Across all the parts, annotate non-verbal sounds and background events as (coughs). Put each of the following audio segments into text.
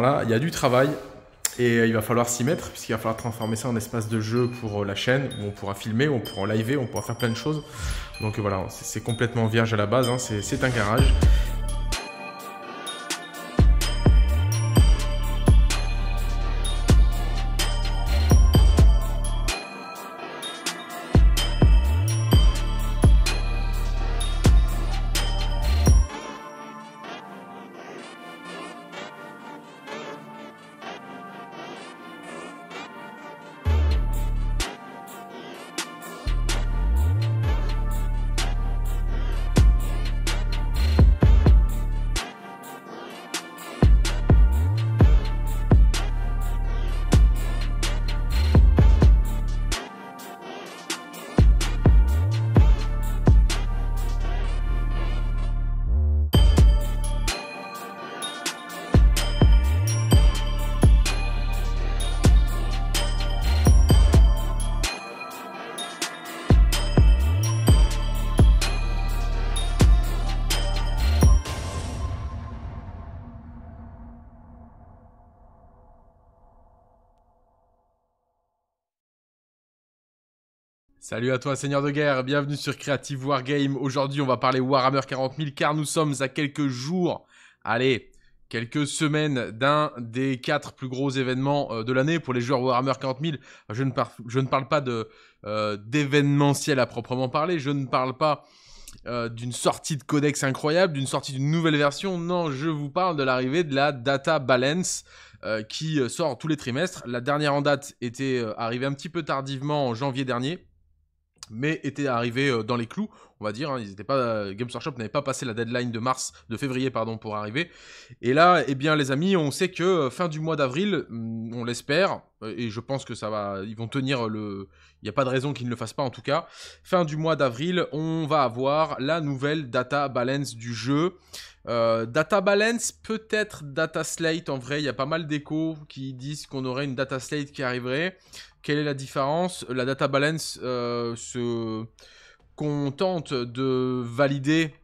là, il y a du travail et euh, il va falloir s'y mettre puisqu'il va falloir transformer ça en espace de jeu pour euh, la chaîne où on pourra filmer, on pourra liver, on pourra faire plein de choses. Donc euh, voilà, c'est complètement vierge à la base, hein, c'est un garage. Salut à toi Seigneur de Guerre, bienvenue sur Creative Wargame. Aujourd'hui on va parler Warhammer 40 000 car nous sommes à quelques jours, allez, quelques semaines d'un des quatre plus gros événements euh, de l'année pour les joueurs Warhammer 40 000. Je ne, parle pas euh, d'événementiel à proprement parler, je ne parle pas euh, d'une sortie de codex incroyable, d'une sortie d'une nouvelle version, non, je vous parle de l'arrivée de la Data Balance. qui sort tous les trimestres. La dernière en date était arrivée un petit peu tardivement en janvier dernier, mais étaient arrivés euh, dans les clous, on va dire. Hein. ils pas, euh, Games Workshop n'avait pas passé la deadline de mars, de février pardon, pour arriver. Et là, eh bien les amis, on sait que euh, fin du mois d'avril, mm, on l'espère, et je pense que ça va, ils vont tenir le, il n'y a pas de raison qu'ils ne le fassent pas en tout cas. Fin du mois d'avril, on va avoir la nouvelle data balance du jeu. Euh, data Balance, peut-être Data Slate en vrai. Il y a pas mal d'échos qui disent qu'on aurait une Data Slate qui arriverait. Quelle est la différence La Data Balance euh, se contente de valider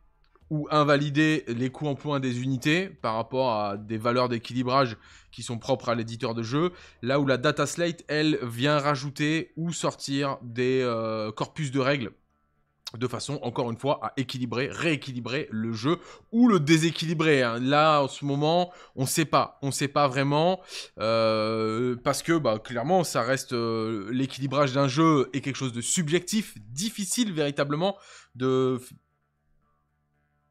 ou invalider les coûts en points des unités par rapport à des valeurs d'équilibrage qui sont propres à l'éditeur de jeu, là où la data slate, elle, vient rajouter ou sortir des euh, corpus de règles de façon, encore une fois, à équilibrer, rééquilibrer le jeu ou le déséquilibrer. Hein. Là, en ce moment, on ne sait pas. On ne sait pas vraiment euh, parce que, bah, clairement, ça reste euh, l'équilibrage d'un jeu est quelque chose de subjectif, difficile véritablement de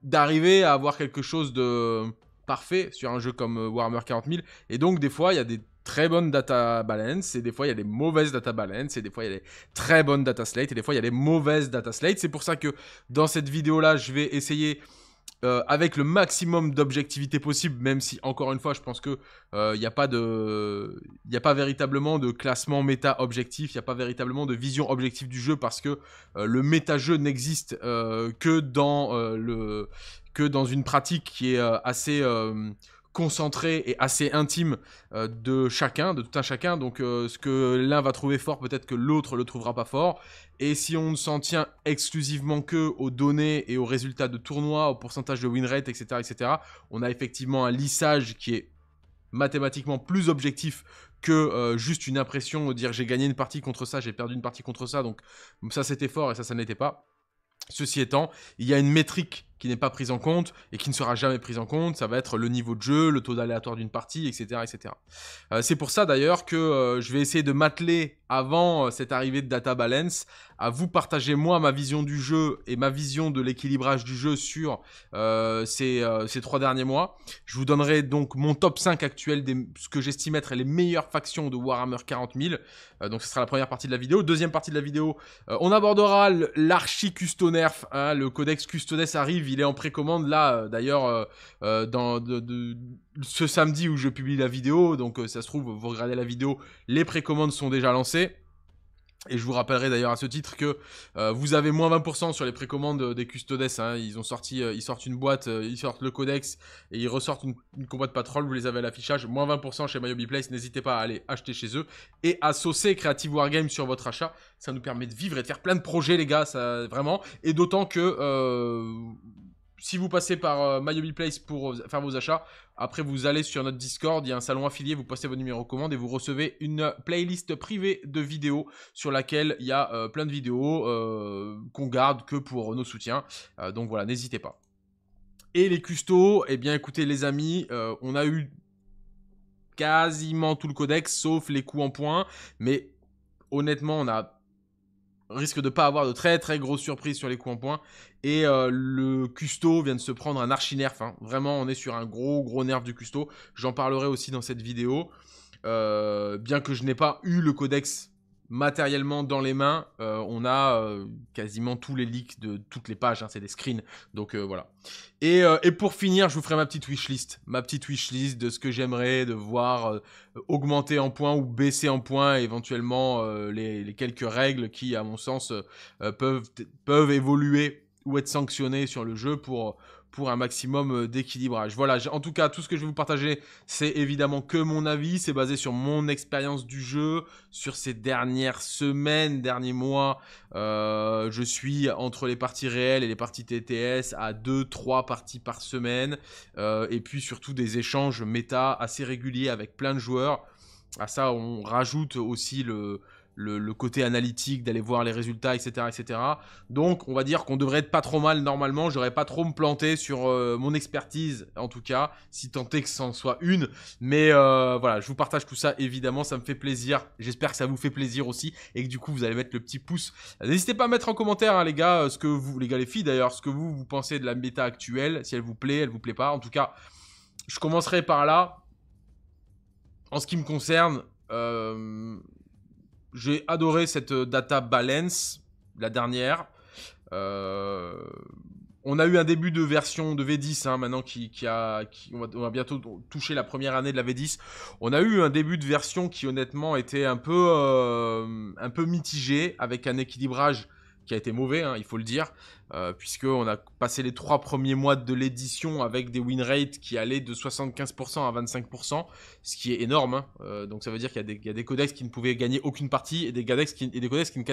d'arriver à avoir quelque chose de parfait sur un jeu comme euh, Warhammer 40 000. Et donc, des fois, il y a des très bonne data balance, et des fois il y a des mauvaises data balance, et des fois il y a des très bonnes data slate, et des fois il y a des mauvaises data slate. C'est pour ça que dans cette vidéo-là, je vais essayer euh, avec le maximum d'objectivité possible, même si, encore une fois, je pense que euh, il n'y a, pas de... y a pas véritablement de classement méta-objectif, il n'y a pas véritablement de vision objective du jeu, parce que euh, le méta-jeu n'existe que, dans le... que dans une pratique qui est assez concentré et assez intime euh, de chacun, de tout un chacun. Donc euh, ce que l'un va trouver fort, peut-être que l'autre le trouvera pas fort. Et si on ne s'en tient exclusivement que aux données et aux résultats de tournois, au pourcentage de win rate, etc., etc., on a effectivement un lissage qui est mathématiquement plus objectif que euh, juste une impression, dire j'ai gagné une partie contre ça, j'ai perdu une partie contre ça, donc ça c'était fort et ça ça n'était pas. Ceci étant, il y a une métrique qui n'est pas prise en compte et qui ne sera jamais prise en compte, ça va être le niveau de jeu, le taux d'aléatoire d'une partie, etc. etc. Euh, c'est pour ça d'ailleurs que euh, je vais essayer de m'atteler avant euh, cette arrivée de Data Balance à vous partager moi ma vision du jeu et ma vision de l'équilibrage du jeu sur ces, ces, trois derniers mois. Je vous donnerai donc mon top 5 actuel de ce que j'estime être les meilleures factions de Warhammer 40 000. donc ce sera la première partie de la vidéo. Deuxième partie de la vidéo, on abordera l'archi-custonerf. Hein, le codex custodes arrive il est en précommande là, euh, d'ailleurs, euh, euh, dans ce samedi où je publie la vidéo. Donc, ça se trouve, vous regardez la vidéo, les précommandes sont déjà lancées. Et je vous rappellerai d'ailleurs à ce titre que euh, vous avez moins 20% sur les précommandes des custodes. Hein. Ils ont sorti, euh, ils sortent une boîte, euh, ils sortent le codex et ils ressortent une, combo de patrol. Vous les avez à l'affichage. Moins 20% chez Mayobi Place. N'hésitez pas à aller acheter chez eux et à saucer Creative Wargame sur votre achat. Ça nous permet de vivre et de faire plein de projets, les gars. Ça, vraiment. Et d'autant que si vous passez par euh, Miami Place pour euh, faire vos achats, après vous allez sur notre Discord, il y a un salon affilié, vous passez vos numéros commande et vous recevez une euh, playlist privée de vidéos sur laquelle il y a plein de vidéos qu'on garde que pour nos soutiens. donc voilà, n'hésitez pas. Et les custos, eh bien écoutez les amis, on a eu quasiment tout le codex sauf les coups en points, mais honnêtement on a risque de pas avoir de très très grosses surprises sur les coups en point. Et euh, le Custo vient de se prendre un archi-nerf. Hein. Vraiment, on est sur un gros gros nerf du Custo. J'en parlerai aussi dans cette vidéo. Euh, bien que je n'ai pas eu le codex matériellement dans les mains, euh, on a euh, quasiment tous les leaks de toutes les pages, hein, c'est des screens, donc euh, voilà. Et, pour finir, je vous ferai ma petite wishlist, ma petite wishlist de ce que j'aimerais de voir augmenter en points ou baisser en points, éventuellement les, quelques règles qui, à mon sens, peuvent, peuvent évoluer ou être sanctionnées sur le jeu pour pour un maximum euh, d'équilibrage. Voilà, en tout cas, tout ce que je vais vous partager, c'est évidemment que mon avis, c'est basé sur mon expérience du jeu, sur ces dernières semaines, derniers mois. Euh, je suis entre les parties réelles et les parties TTS à 2-3 parties par semaine, euh, et puis surtout des échanges méta assez réguliers avec plein de joueurs. À ça, on rajoute aussi le, le, côté analytique, d'aller voir les résultats, etc., etc. Donc, on va dire qu'on devrait être pas trop mal normalement. J'aurais pas trop me planter sur euh, mon expertise, en tout cas, si tant est que c'en soit une. Mais euh, voilà, je vous partage tout ça, évidemment, ça me fait plaisir. J'espère que ça vous fait plaisir aussi et que du coup, vous allez mettre le petit pouce. N'hésitez pas à mettre en commentaire, hein, les gars, euh, ce que vous, les gars, les filles d'ailleurs, ce que vous, vous pensez de la méta actuelle, si elle vous plaît, elle vous plaît pas. En tout cas, je commencerai par là. En ce qui me concerne, j'ai adoré cette euh, data balance, la dernière. Euh, on a eu un début de version de V10 hein, maintenant qui, a, on, va, bientôt toucher la première année de la V10. On a eu un début de version qui honnêtement était un peu, euh, un peu mitigé avec un équilibrage qui a été mauvais, hein, il faut le dire, euh, on a passé les trois premiers mois de l'édition avec des win rates qui allaient de 75% à 25%, ce qui est énorme. Hein. Euh, donc ça veut dire qu'il y, a des codex qui ne pouvaient gagner aucune partie et des, codex qui, et des codex qui ne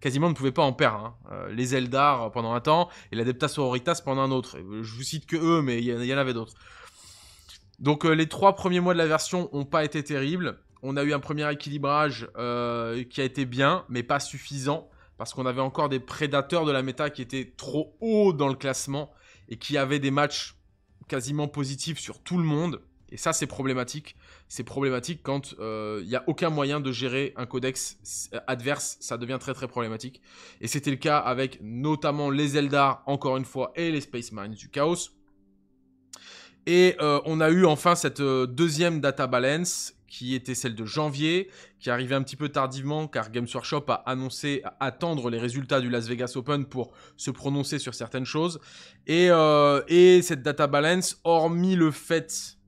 quasiment ne pouvaient pas en perdre. Hein. Euh, les Eldar pendant un temps et l'Adeptas Sororitas pendant un autre. Euh, je vous cite que eux, mais il y, y, en avait d'autres. Donc les trois premiers mois de la version n'ont pas été terribles. On a eu un premier équilibrage qui a été bien, mais pas suffisant parce qu'on avait encore des prédateurs de la méta qui étaient trop hauts dans le classement et qui avaient des matchs quasiment positifs sur tout le monde. Et ça, c'est problématique. C'est problématique quand il euh, n'y a aucun moyen de gérer un codex euh, adverse. Ça devient très très problématique. Et c'était le cas avec notamment les Eldar, encore une fois, et les Space Marines du Chaos. Et euh, on a eu enfin cette deuxième data balance qui était celle de janvier, qui arrivait un petit peu tardivement car Games Workshop a annoncé attendre les résultats du Las Vegas Open pour se prononcer sur certaines choses. Et, euh, et cette data balance, hormis le fait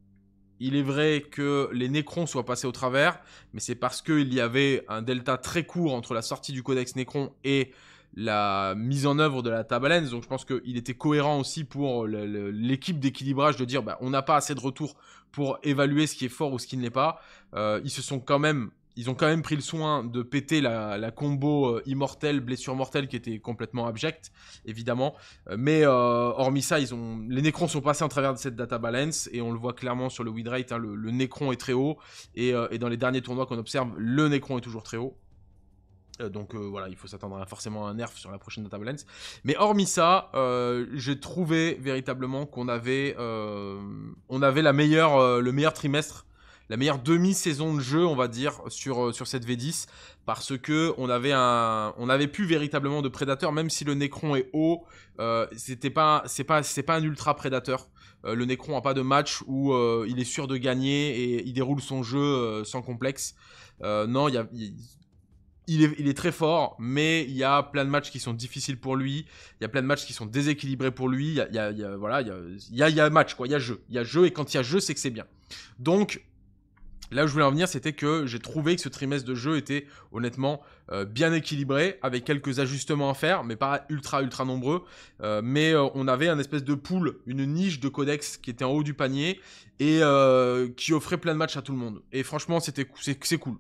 il est vrai que les Necrons soient passés au travers, mais c'est parce qu'il y avait un delta très court entre la sortie du codex Necron et la mise en œuvre de la balance Donc je pense qu'il était cohérent aussi pour l'équipe d'équilibrage de dire bah, on n'a pas assez de retours pour évaluer ce qui est fort ou ce qui ne l'est pas. Euh, ils se sont quand même ils ont quand même pris le soin de péter la, combo euh, immortelle, blessure mortelle qui était complètement abjecte, évidemment. Euh, mais hormis ça, ils ont... les Necrons sont passés en travers de cette data balance et on le voit clairement sur le win rate. Hein. le, nécron est très haut et, dans les derniers tournois qu'on observe, le nécron est toujours très haut. Euh, donc euh, voilà, il faut s'attendre à forcément un nerf sur la prochaine Data Balance. Mais hormis ça, euh, j'ai trouvé véritablement qu'on avait, on avait la meilleure, le meilleur trimestre, la meilleure demi-saison de jeu, on va dire, sur, sur cette V10. Parce que on avait, un, on avait plus véritablement de prédateurs même si le Necron est haut, c'était pas, c'est pas, pas un ultra prédateur. le Necron n'a pas de match où il est sûr de gagner et il déroule son jeu sans complexe. non, il y a il est, très fort, mais il y a plein de matchs qui sont difficiles pour lui. Il y a plein de matchs qui sont déséquilibrés pour lui. Il y a, voilà, il y a, match, quoi. Il y a jeu. Il y a jeu, et quand il y a jeu, c'est que c'est bien. Donc, là où je voulais en venir, c'était que j'ai trouvé que ce trimestre de jeu était honnêtement euh, bien équilibré, avec quelques ajustements à faire, mais pas ultra, ultra nombreux. Euh, mais euh, on avait un espèce de poule, une niche de codex qui était en haut du panier et qui offrait plein de matchs à tout le monde. Et franchement, c'était c'est cool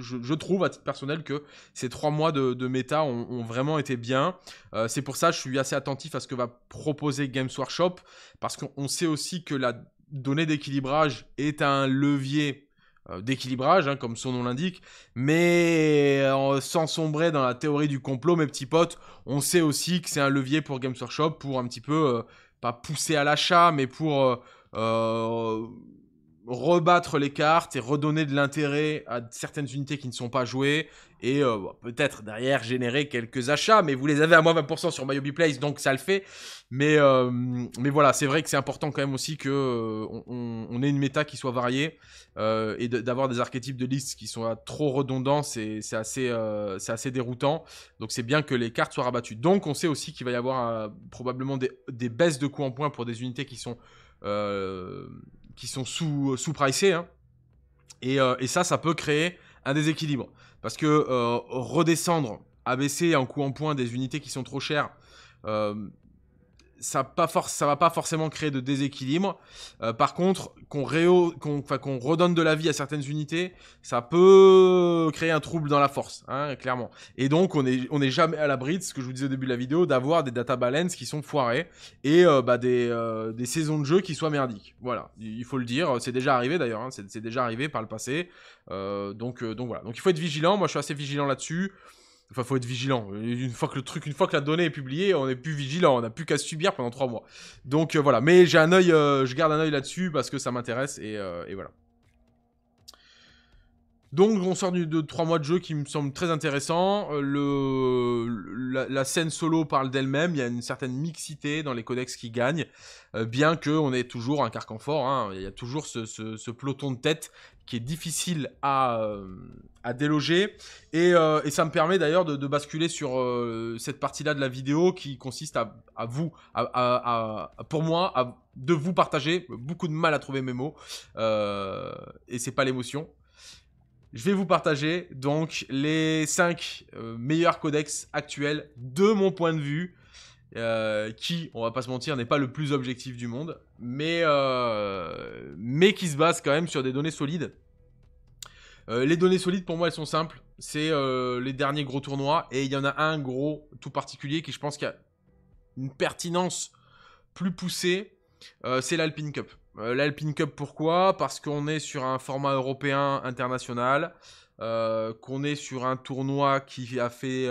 je, trouve à titre personnel que ces trois mois de, méta ont, vraiment été bien. Euh, c'est pour ça que je suis assez attentif à ce que va proposer Games Workshop, parce qu'on sait aussi que la donnée d'équilibrage est un levier euh, d'équilibrage, hein, comme son nom l'indique, mais sans sombrer dans la théorie du complot, mes petits potes, on sait aussi que c'est un levier pour Games Workshop pour un petit peu, euh, pas pousser à l'achat, mais pour rebattre les cartes et redonner de l'intérêt à certaines unités qui ne sont pas jouées et euh, bah, peut-être derrière générer quelques achats mais vous les avez à moins 20% sur myobiplace Place donc ça le fait mais euh, mais voilà c'est vrai que c'est important quand même aussi que euh, on, ait une méta qui soit variée et d'avoir des archétypes de listes qui sont trop redondants c'est assez c'est assez déroutant donc c'est bien que les cartes soient rabattues donc on sait aussi qu'il va y avoir probablement des, baisses de coûts en points pour des unités qui sont qui sont sous, euh, sous-pricés. Hein. Et, euh, et, ça, ça peut créer un déséquilibre. Parce que euh, redescendre, abaisser en coup en point des unités qui sont trop chères, ça pas ça va pas forcément créer de déséquilibre. Euh, par contre, qu'on redonne de la vie à certaines unités, ça peut créer un trouble dans la force, hein, clairement. Et donc on est on jamais à l'abri de ce que je vous disais au début de la vidéo, d'avoir des data balance qui sont foirés et euh, bah, euh, des, saisons de jeu qui soient merdiques. Voilà, il faut le dire, c'est déjà arrivé d'ailleurs, hein. c'est déjà arrivé par le passé. donc donc voilà, donc il faut être vigilant. Moi je suis assez vigilant là-dessus. Enfin, faut être vigilant. Une fois que le truc, une fois que la donnée est publiée, on n'est plus vigilant. On n'a plus qu'à subir pendant trois mois. Donc euh, voilà. Mais j'ai un œil, euh, je garde un œil là-dessus parce que ça m'intéresse et, euh, voilà. Donc on sort de, trois mois de jeu qui me semble très intéressant. la, scène solo parle d'elle-même. Il y a une certaine mixité dans les codex qui gagnent, bien que on ait toujours un carcan fort. Hein. Il y a toujours ce peloton de tête qui est difficile à, euh, déloger. Euh, et, ça me permet d'ailleurs de, basculer sur euh, cette partie-là de la vidéo qui consiste à, vous, pour moi, à, de vous partager. Beaucoup de mal à trouver mes mots. Euh, et c'est pas l'émotion. Je vais vous partager donc les 5 meilleurs codex actuels de mon point de vue. Euh, qui, on va pas se mentir, n'est pas le plus objectif du monde, mais, euh, mais qui se base quand même sur des données solides. Euh, les données solides, pour moi, elles sont simples. C'est les derniers gros tournois, et il y en a un gros tout particulier qui, je pense, a une pertinence plus poussée, c'est l'Alpine Cup. L'Alpine Cup, pourquoi Parce qu'on est sur un format européen international, qu'on est sur un tournoi qui a fait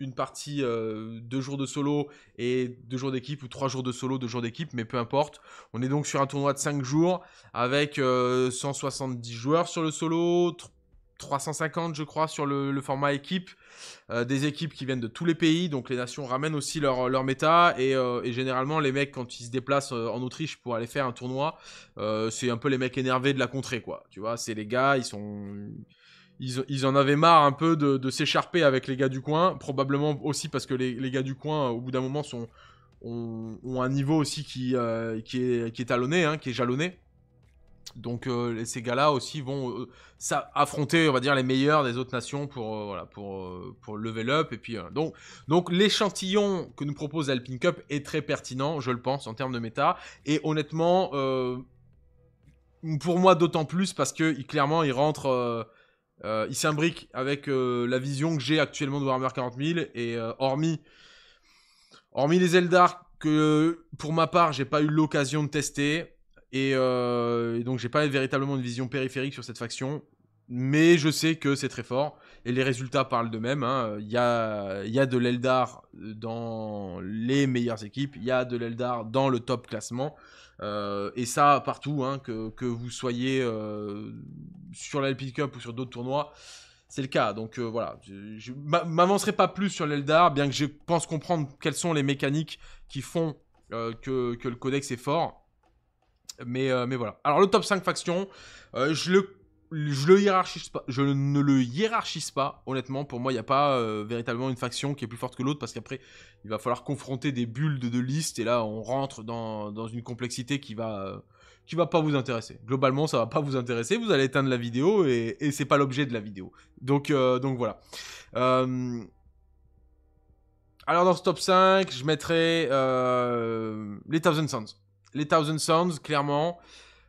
une partie euh, deux jours de solo et deux jours d'équipe ou trois jours de solo, deux jours d'équipe, mais peu importe. On est donc sur un tournoi de cinq jours avec 170 euh, joueurs sur le solo, 350 je crois sur le, format équipe, euh, des équipes qui viennent de tous les pays, donc les nations ramènent aussi leur, leur méta, et, généralement les mecs quand ils se déplacent en Autriche pour aller faire un tournoi, c'est un peu les mecs énervés de la contrée quoi, tu vois, c'est les gars, ils sont ils, en avaient marre un peu de, s'écharper avec les gars du coin, probablement aussi parce que les, gars du coin, au bout d'un moment, sont, ont, un niveau aussi qui, euh, qui, est, qui est talonné, hein, qui est jalonné. Donc euh, ces gars-là aussi vont s'affronter, euh, affronter, on va dire, les meilleurs des autres nations pour, pour, pour level up. Et puis, donc, donc l'échantillon que nous propose Alpine Cup est très pertinent, je le pense, en termes de méta. Et honnêtement, pour moi d'autant plus parce que clairement, il rentre euh, il s'imbrique avec euh, la vision que j'ai actuellement de Warhammer 40 000 et euh, hormis, hormis les Eldar que pour ma part j'ai pas eu l'occasion de tester et, donc j'ai pas véritablement une vision périphérique sur cette faction mais je sais que c'est très fort et les résultats parlent d'eux-mêmes. Hein. Il, y a, il y a de l'Eldar dans les meilleures équipes, il y a de l'Eldar dans le top classement. Euh, et ça, partout, hein, que, vous soyez euh, sur l'LP Cup ou sur d'autres tournois, c'est le cas. Donc euh, voilà, je ne m'avancerai pas plus sur l'Eldar, bien que je pense comprendre quelles sont les mécaniques qui font que, que, le codex est fort. Mais, mais voilà. Alors le top 5 factions, je le je ne le hiérarchise pas, honnêtement. Pour moi, il n'y a pas euh, véritablement une faction qui est plus forte que l'autre parce qu'après, il va falloir confronter des bulles de, listes et là, on rentre dans, une complexité qui va, euh, qui va pas vous intéresser. Globalement, ça va pas vous intéresser. Vous allez éteindre la vidéo et, et c'est pas l'objet de la vidéo. Donc, euh, donc voilà. alors, dans ce top 5, je mettrai les Thousand Sons. Les Thousand Sons, clairement.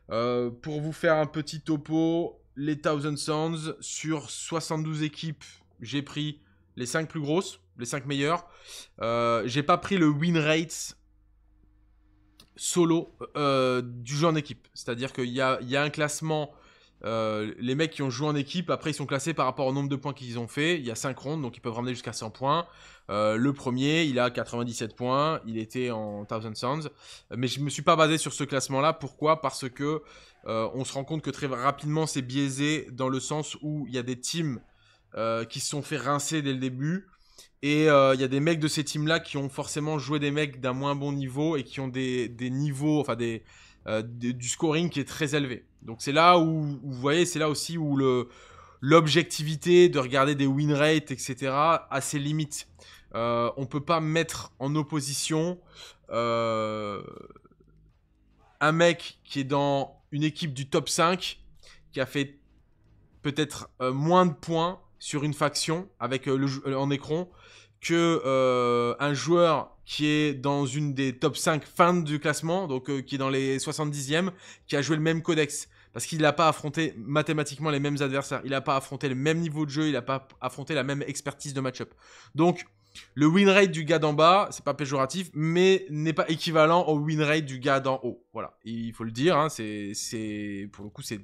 pour vous faire un petit topo, les Thousand Sons. Sur 72 équipes, j'ai pris les 5 plus grosses, les 5 meilleures. Euh, j'ai pas pris le win rate solo euh, du jeu en équipe. C'est-à-dire qu'il y a, un classement. Euh, les mecs qui ont joué en équipe, après ils sont classés par rapport au nombre de points qu'ils ont fait. Il y a 5 rondes, donc ils peuvent ramener jusqu'à 100 points. le premier, il a 97 points, il était en Thousand Sounds. Mais je me suis pas basé sur ce classement-là. Pourquoi Parce que euh, on se rend compte que très rapidement c'est biaisé dans le sens où il y a des teams euh, qui se sont fait rincer dès le début. Et euh, il y a des mecs de ces teams-là qui ont forcément joué des mecs d'un moins bon niveau et qui ont des, niveaux, enfin des, du scoring qui est très élevé. Donc c'est là où, vous voyez, c'est là aussi où le, l'objectivité de regarder des win rates, etc., a ses limites. on peut pas mettre en opposition un mec qui est dans une équipe du top 5 qui a fait peut-être euh, moins de points sur une faction avec euh, le le, euh, en écran que un joueur qui est dans une des top 5 fin du classement, donc qui est dans les 70e, qui a joué le même codex. Parce qu'il n'a pas affronté mathématiquement les mêmes adversaires, il n'a pas affronté le même niveau de jeu, il n'a pas affronté la même expertise de match-up. Donc, le win rate du gars d'en bas, c'est pas péjoratif, mais n'est pas équivalent au win rate du gars d'en haut. Voilà, il faut le dire, hein, c'est pour le coup, c'est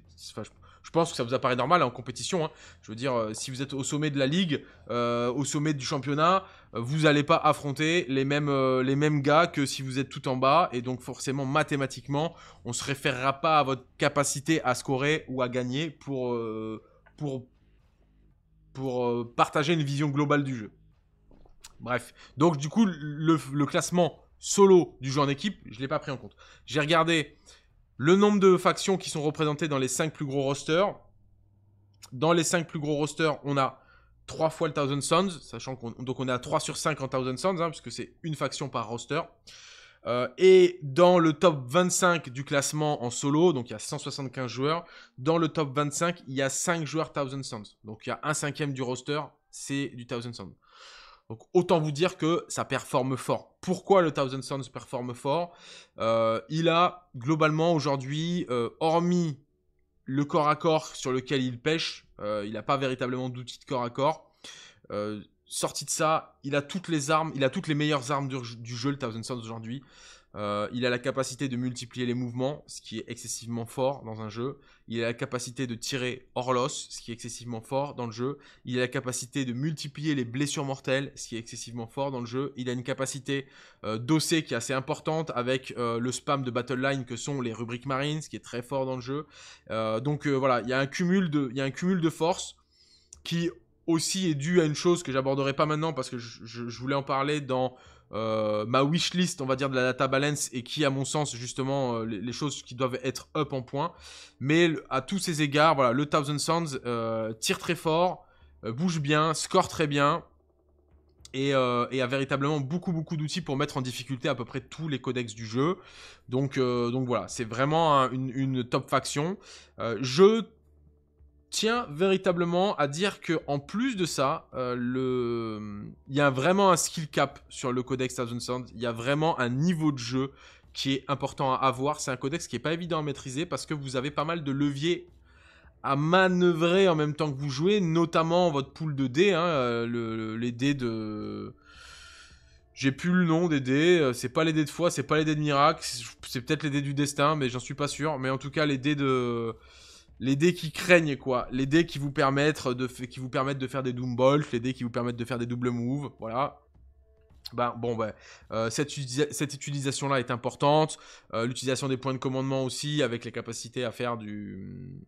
je pense que ça vous apparaît normal hein, en compétition. Hein. Je veux dire, euh, si vous êtes au sommet de la ligue, euh, au sommet du championnat, euh, vous n'allez pas affronter les mêmes, les mêmes gars que si vous êtes tout en bas. Et donc forcément, mathématiquement, on ne se référera pas à votre capacité à scorer ou à gagner pour, pour, pour partager une vision globale du jeu. Bref. Donc, du coup, le, classement solo du jeu en équipe, je ne l'ai pas pris en compte. J'ai regardé le nombre de factions qui sont représentées dans les 5 plus gros rosters. Dans les 5 plus gros rosters, on a 3 fois le Thousand Sons, sachant qu'on donc on est à 3 sur 5 en Thousand Sons, hein, puisque c'est une faction par roster. Euh, et dans le top 25 du classement en solo, donc il y a 175 joueurs, dans le top 25, il y a 5 joueurs Thousand Sons. Donc il y a un cinquième du roster, c'est du Thousand Sons. Donc autant vous dire que ça performe fort. Pourquoi le Thousand Sons performe fort euh, Il a globalement aujourd'hui, euh, hormis le corps à corps sur lequel il pêche, euh, il n'a pas véritablement d'outils de corps à corps. sorti de ça, il a toutes les armes, il a toutes les meilleures armes du, du jeu, le Thousand Sons aujourd'hui. Euh, il a la capacité de multiplier les mouvements, ce qui est excessivement fort dans un jeu. Il a la capacité de tirer hors l'os, ce qui est excessivement fort dans le jeu. Il a la capacité de multiplier les blessures mortelles, ce qui est excessivement fort dans le jeu. Il a une capacité euh, qui est assez importante avec euh, le spam de battle line que sont les rubriques marines, ce qui est très fort dans le jeu. Euh, donc voilà, il y a un cumul de, il un cumul de forces qui aussi est dû à une chose que j'aborderai pas maintenant parce que je voulais en parler dans euh, ma wishlist, on va dire, de la data balance et qui, à mon sens, justement, euh, les, choses qui doivent être up en point Mais à tous ces égards, voilà, le Thousand Sounds euh, tire très fort, euh, bouge bien, score très bien. Et, a véritablement beaucoup beaucoup d'outils pour mettre en difficulté à peu près tous les codex du jeu. Donc, donc voilà, c'est vraiment une, top faction. je tiens véritablement à dire que en plus de ça, euh, il y a vraiment un skill cap sur le codex Thousand Il y a vraiment un niveau de jeu qui est important à avoir. C'est un codex qui n'est pas évident à maîtriser parce que vous avez pas mal de leviers à manœuvrer en même temps que vous jouez, notamment votre pool de dés, hein, euh, les dés de... J'ai plus le nom des dés, euh, c'est pas les dés de foi, c'est pas les dés de miracle, c'est peut-être les dés du destin, mais j'en suis pas sûr. Mais en tout cas, les dés de les dés qui craignent quoi, les dés qui vous permettent de, qui vous permettent de faire des doom les dés qui vous permettent de faire des double moves, voilà. Bah, bon, ben, euh, cette, utilisation-là est importante. Euh, l'utilisation des points de commandement aussi, avec les capacités à faire du,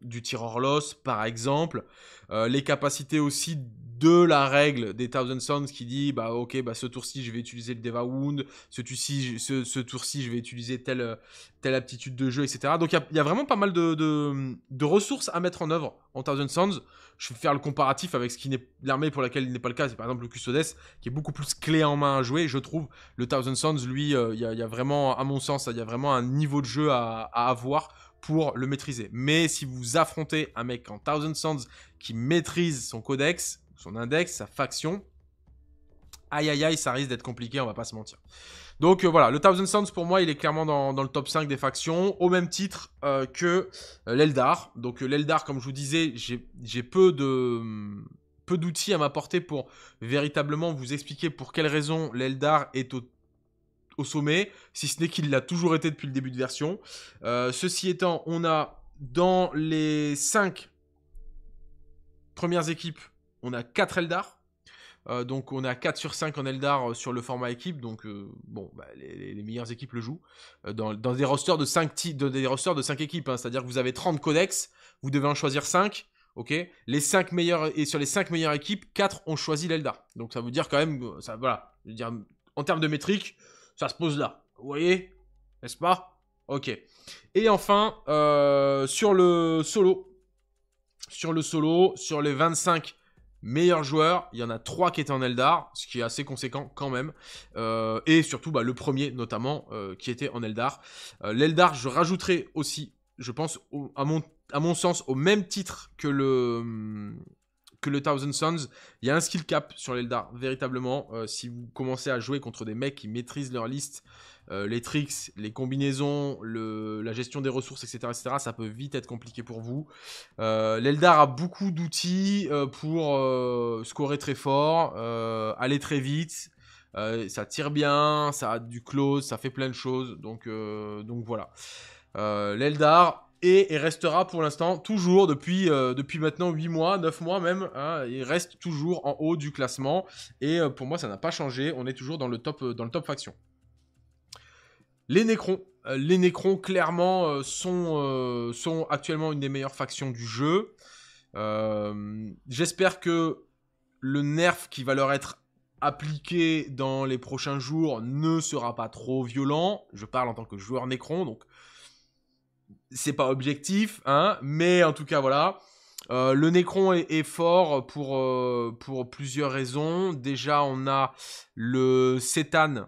du tireur loss, par exemple. Euh, les capacités aussi de la règle des Thousand Sons qui dit bah ok bah ce tour-ci je vais utiliser le Deva Wound, ce, ce tour-ci je vais utiliser telle, telle aptitude de jeu, etc. Donc il y, a vraiment pas mal de, ressources à mettre en œuvre en Thousand Sons. Je vais faire le comparatif avec ce qui n'est l'armée pour laquelle il n'est pas le cas, c'est par exemple le Custodes qui est beaucoup plus clé en main à jouer. Je trouve le Thousand Sons lui euh, il y, a vraiment à mon sens il y a vraiment un niveau de jeu à, avoir pour le maîtriser. Mais si vous affrontez un mec en Thousand Sons qui maîtrise son codex, son index, sa faction. Aïe aïe aïe, ça risque d'être compliqué, on va pas se mentir. Donc euh, voilà, le Thousand Sons pour moi, il est clairement dans, le top 5 des factions, au même titre euh, que euh, l'Eldar. Donc l'Eldar, comme je vous disais, j'ai peu de mm, peu d'outils à m'apporter pour véritablement vous expliquer pour quelles raisons l'Eldar est au sommet, si ce n'est qu'il l'a toujours été depuis le début de version. ceci étant, on a dans les 5 premières équipes on a 4 Eldar. Euh, donc on a 4 sur 5 en Eldar euh, sur le format équipe, donc euh, bon, bah, les, meilleures équipes le jouent. dans, des rosters de 5, de, de équipes, hein. c'est-à-dire que vous avez 30 codex, vous devez en choisir 5, ok les 5 meilleurs Et sur les 5 meilleures équipes, 4 ont choisi l'Eldar. Donc ça veut dire quand même, ça, voilà, je veux dire, en termes de métrique, ça se pose là. Vous voyez N'est-ce pas Ok. Et enfin, sur le solo, sur le solo, sur les 25 meilleur joueur, il y en a trois qui étaient en Eldar, ce qui est assez conséquent quand même, euh, et surtout bah, le premier notamment euh, qui était en Eldar. Euh, L'Eldar, je rajouterai aussi, je pense, à, mon, sens, au même titre que le, hum, que le Thousand Sons, il y a un skill cap sur l'Eldar, véritablement. si vous commencez à jouer contre des mecs qui maîtrisent leur liste, euh, les tricks, les combinaisons, la gestion des ressources, etc., etc., ça peut vite être compliqué pour vous. Euh, L'Eldar a beaucoup d'outils euh, pour scorer très fort, aller très vite. ça tire bien, ça a du close, ça fait plein de choses. Donc, donc voilà. L'Eldar, est et, restera pour l'instant toujours depuis, depuis maintenant 8 mois, 9 mois même, hein, il reste toujours en haut du classement et pour moi ça n'a pas changé, on est toujours dans le top, dans le top faction. Les Nécrons. Euh, les clairement, euh, sont, euh, sont actuellement une des meilleures factions du jeu. J'espère que le nerf qui va leur être appliqué dans les prochains jours ne sera pas trop violent. Je parle en tant que joueur Nécron, donc c'est pas objectif, hein, mais en tout cas, voilà. le Nécron est, fort pour, pour plusieurs raisons. Déjà, on a le Cétane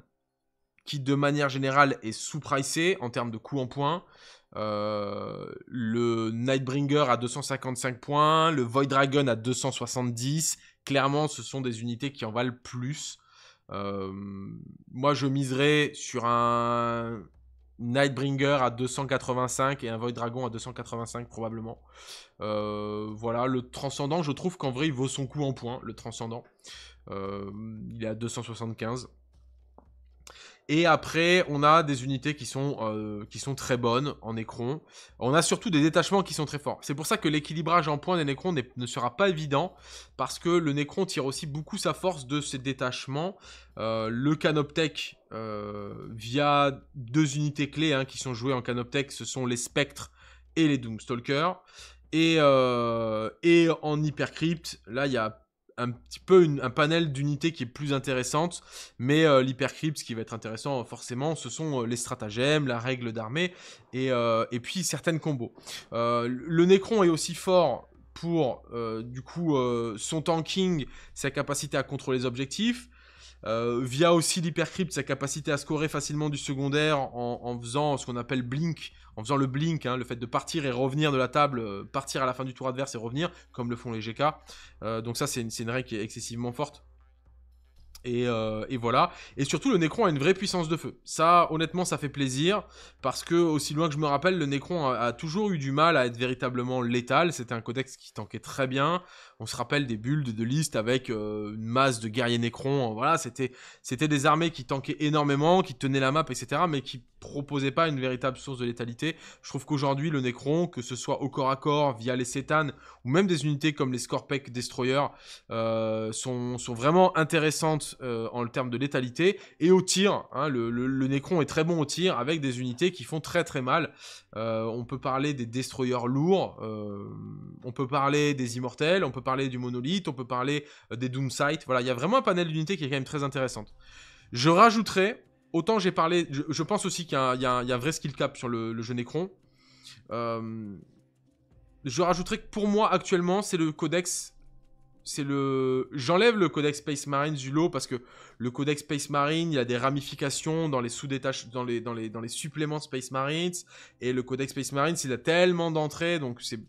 qui de manière générale est sous-pricé en termes de coût en points. Euh, le Nightbringer à 255 points, le Void Dragon à 270. Clairement, ce sont des unités qui en valent plus. Euh, moi, je miserais sur un Nightbringer à 285 et un Void Dragon à 285 probablement. Euh, voilà, le Transcendant, je trouve qu'en vrai, il vaut son coût en points, le Transcendant. il est à 275. Et après, on a des unités qui sont, euh, qui sont très bonnes en Necron. On a surtout des détachements qui sont très forts. C'est pour ça que l'équilibrage en points des Necrons ne sera pas évident, parce que le Necron tire aussi beaucoup sa force de ses détachements. Euh, le Canoptech, euh, via deux unités clés hein, qui sont jouées en Canoptech, ce sont les Spectres et les Doomstalkers. Et, et en Hypercrypt, là, il y a un petit peu un panel d'unités qui est plus intéressante, mais euh, l'hypercrypt ce qui va être intéressant forcément, ce sont euh, les stratagèmes, la règle d'armée, et, euh, et, puis certaines combos. le Necron est aussi fort pour, du coup, son tanking, sa capacité à contrôler les objectifs, euh, via aussi l'hypercrypt, sa capacité à scorer facilement du secondaire en, faisant ce qu'on appelle blink, en faisant le blink, hein, le fait de partir et revenir de la table, euh, partir à la fin du tour adverse et revenir, comme le font les GK. Euh, donc ça, c'est une, une, règle qui est excessivement forte. Euh, et, voilà. Et surtout, le Necron a une vraie puissance de feu. Ça, honnêtement, ça fait plaisir. Parce que, aussi loin que je me rappelle, le Necron a, toujours eu du mal à être véritablement létal. C'était un codex qui tanquait très bien. On se rappelle des bulles de liste avec euh, une masse de guerriers Necron. Voilà, c'était, c'était des armées qui tankaient énormément, qui tenaient la map, etc. Mais qui proposait pas une véritable source de létalité. Je trouve qu'aujourd'hui, le Necron, que ce soit au corps à corps, via les Cétanes, ou même des unités comme les Scorpec Destroyer, euh, sont, vraiment intéressantes euh, en termes de létalité. Et au tir, hein, le, le, Necron est très bon au tir, avec des unités qui font très très mal. Euh, on peut parler des Destroyers lourds, on peut parler des Immortels, on peut parler du Monolithe, on peut parler des Doomsight. Voilà, il y a vraiment un panel d'unités qui est quand même très intéressant. Je rajouterai autant j'ai parlé, je, pense aussi qu'il y, a un vrai skill cap sur le, le jeu Necron. Euh, je rajouterais que pour moi, actuellement, c'est le codex. C'est le. J'enlève le codex Space Marine du lot parce que le codex Space Marine, il y a des ramifications dans les sous-détaches, dans les, dans, les, dans les suppléments Space Marines. Et le codex Space Marines, il a tellement d'entrées, donc c'est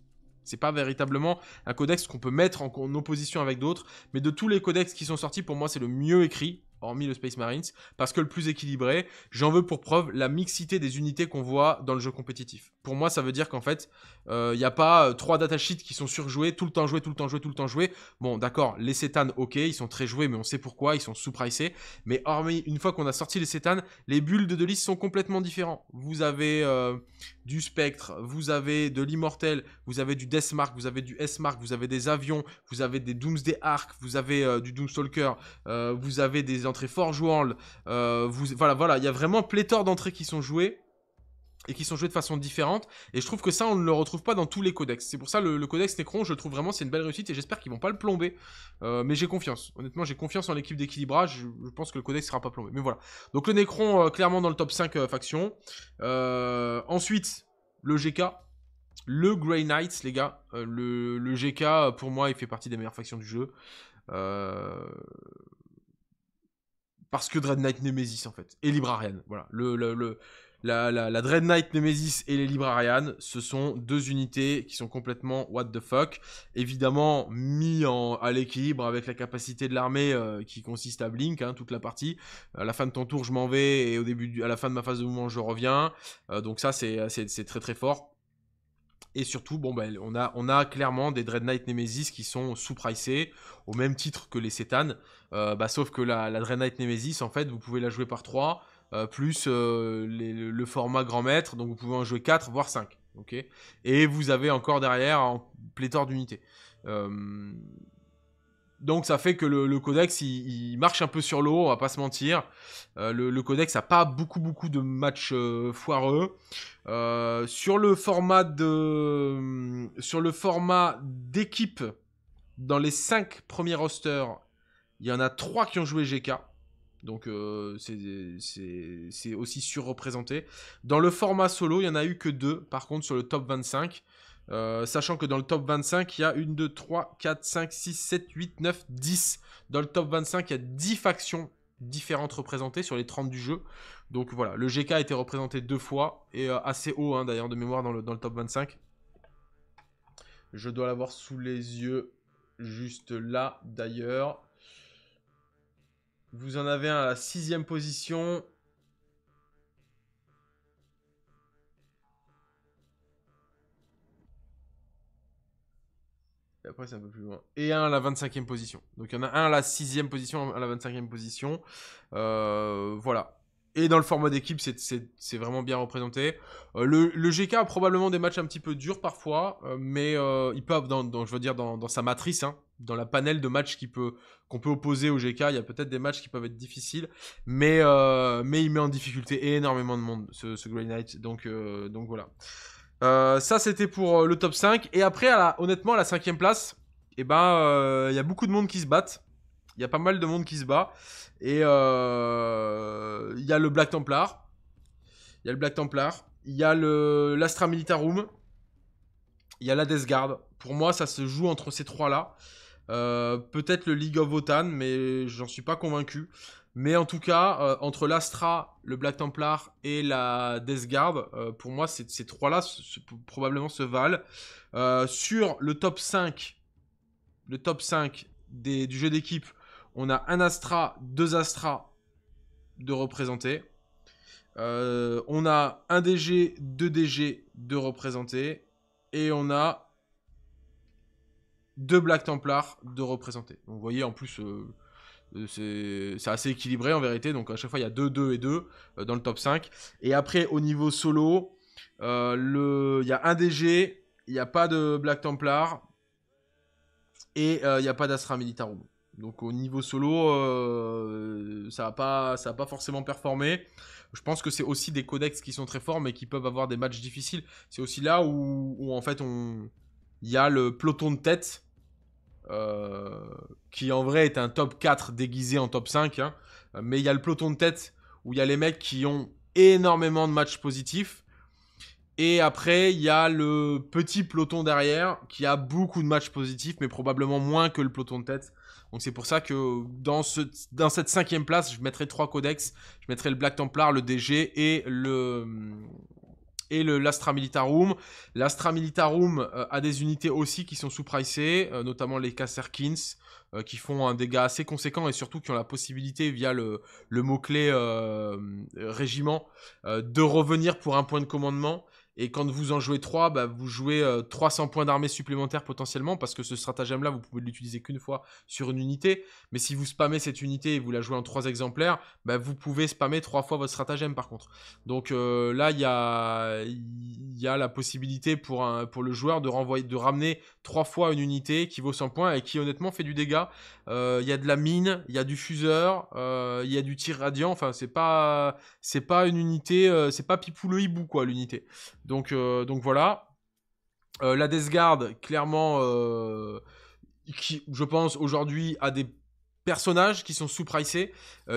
c'est pas véritablement un codex qu'on peut mettre en opposition avec d'autres, mais de tous les codex qui sont sortis, pour moi, c'est le mieux écrit hormis le Space Marines, parce que le plus équilibré, j'en veux pour preuve la mixité des unités qu'on voit dans le jeu compétitif. Pour moi, ça veut dire qu'en fait, il euh, n'y a pas euh, trois datasheets qui sont surjoués, tout le temps joués, tout le temps joués, tout le temps joués. Bon, d'accord, les Cétanes, ok, ils sont très joués, mais on sait pourquoi, ils sont sous-pricés. Mais hormis, une fois qu'on a sorti les Cétanes, les bulles de liste sont complètement différents Vous avez... Euh, du Spectre, vous avez de l'Immortel, vous avez du Deathmark, vous avez du S-Mark, vous avez des avions, vous avez des Doomsday Arc, vous avez euh, du Doomstalker, euh, vous avez des entrées Forge World, euh, vous, voilà, voilà, il y a vraiment pléthore d'entrées qui sont jouées et qui sont joués de façon différente. Et je trouve que ça, on ne le retrouve pas dans tous les codex. C'est pour ça le, le codex Necron, je trouve vraiment, c'est une belle réussite et j'espère qu'ils vont pas le plomber. Euh, mais j'ai confiance. Honnêtement, j'ai confiance en l'équipe d'équilibrage. Je, pense que le codex ne sera pas plombé. Mais voilà. Donc le Necron, euh, clairement dans le top 5 euh, factions. ensuite, le GK. Le Grey Knights, les gars. Le, GK, pour moi, il fait partie des meilleures factions du jeu. parce que Dread Knight Nemesis en fait et Librarian voilà le, le, la, la, Dread Knight Nemesis et les Librarian, ce sont deux unités qui sont complètement what the fuck. Évidemment, mis à l'équilibre avec la capacité de l'armée euh, qui consiste à blink hein, toute la partie. À la fin de ton tour, je m'en vais et au début, à la fin de ma phase de mouvement, je reviens. Euh, donc ça, c'est très très fort. Et surtout, bon, ben, on, a, on a clairement des Dread Knight Nemesis qui sont sous-pricés, au même titre que les Cétanes. Euh, bah, sauf que la, la Dread Knight Nemesis, en fait, vous pouvez la jouer par 3. Euh, plus euh, le format grand maître, donc vous pouvez en jouer 4, voire 5. ok et vous avez encore derrière un pléthore d'unités. Euh, donc ça fait que le, codex, il, marche un peu sur l'eau, on va pas se mentir. Le, codex a pas beaucoup beaucoup de matchs foireux. sur le format de, sur le format d'équipe, dans les 5 premiers rosters, il y en a 3 qui ont joué GK. Donc euh, c'est aussi surreprésenté. Dans le format solo, il n'y en a eu que deux, par contre, sur le top 25. Euh, sachant que dans le top 25, il y a 1, 2, 3, 4, 5, 6, 7, 8, 9, 10. Dans le top 25, il y a 10 factions différentes représentées sur les 30 du jeu. Donc voilà, le GK a été représenté deux fois, et euh, assez haut hein, d'ailleurs de mémoire dans le, dans le top 25. Je dois l'avoir sous les yeux, juste là d'ailleurs. Vous en avez un à la sixième position. Et après, c'est un peu plus loin. Et un à la 25e position. Donc, il y en a un à la 6 position, un à la 25e position. Euh, voilà. Et dans le format d'équipe, c'est vraiment bien représenté. Euh, le, GK a probablement des matchs un petit peu durs parfois, euh, mais il peut, dans, je veux dire, dans, sa matrice, hein, dans la panel de matchs qu'on peut, opposer au GK, il y a peut-être des matchs qui peuvent être difficiles, mais, euh, il met en difficulté énormément de monde, ce, Grey Knight. Euh, donc, voilà. Euh, ça, c'était pour le top 5. Et après, honnêtement, à la cinquième place, eh ben, il y a beaucoup de monde qui se battent. Il y a pas mal de monde qui se bat. Et il y a le Black Templar. Il y a le Black Templar. Il y a l'Astra Militarum. Il y a la Death Guard. Pour moi, ça se joue entre ces trois-là. Euh, peut-être le League of Wotan, mais j'en suis pas convaincu. Mais en tout cas, euh, entre l'Astra, le Black Templar et la Death Guard, euh, pour moi, ces, ces trois-là probablement se valent. sur le top 5, le top 5 du jeu d'équipe, on a un Astra, deux Astra de représenter. on a un DG, deux DG de représenter, Et on a deux Black Templar, de représenter. vous voyez en plus euh, euh, c'est assez équilibré en vérité. Donc à chaque fois, il y a 2, 2 et 2 euh, dans le top 5. Et après, au niveau solo, le... il y a un DG, il n'y a pas de Black Templar et il n'y a pas d'Astra Militarum. Donc au niveau solo, ça n'a pas, ça pas forcément performé. Je pense que c'est aussi des codex qui sont très forts mais qui peuvent avoir des matchs difficiles. C'est aussi là où, où en fait on... il y a le peloton de tête euh, qui en vrai est un top 4 déguisé en top 5. Hein. mais il y a le peloton de tête où il y a les mecs qui ont énormément de matchs positifs. Et après, il y a le petit peloton derrière qui a beaucoup de matchs positifs, mais probablement moins que le peloton de tête. Donc c'est pour ça que dans, dans cette cinquième place, je mettrai trois codex. Je mettrai le Black Templar, le DG et le, et le l'Astra Militarum. L'Astra Militarum euh, a des unités aussi qui sont sous-pricées, euh, notamment les Kasserkins, euh, qui font un dégât assez conséquent et surtout qui ont la possibilité, via le, le mot-clé régiment, de revenir pour un point de commandement. Et quand vous en jouez 3, bah, vous jouez 300 euh, points d'armée supplémentaires potentiellement, parce que ce stratagème-là, vous pouvez l'utiliser qu'une fois sur une unité. Mais si vous spammez cette unité et vous la jouez en 3 exemplaires, bah, vous pouvez spammer 3 fois votre stratagème par contre. Donc euh, là, il y a, la possibilité pour, pour le joueur de, renvoyer, de ramener 3 fois une unité qui vaut 100 points et qui honnêtement fait du dégât. Euh, il y a de la mine, il y a du fuseur, il y a du tir radiant. Enfin, c'est pas, pas une unité, c'est pas Pipou le hibou quoi l'unité. Euh, donc, voilà. Euh, la Death Guard, clairement, euh, qui, je pense, aujourd'hui à des personnages qui sont sous-pricés,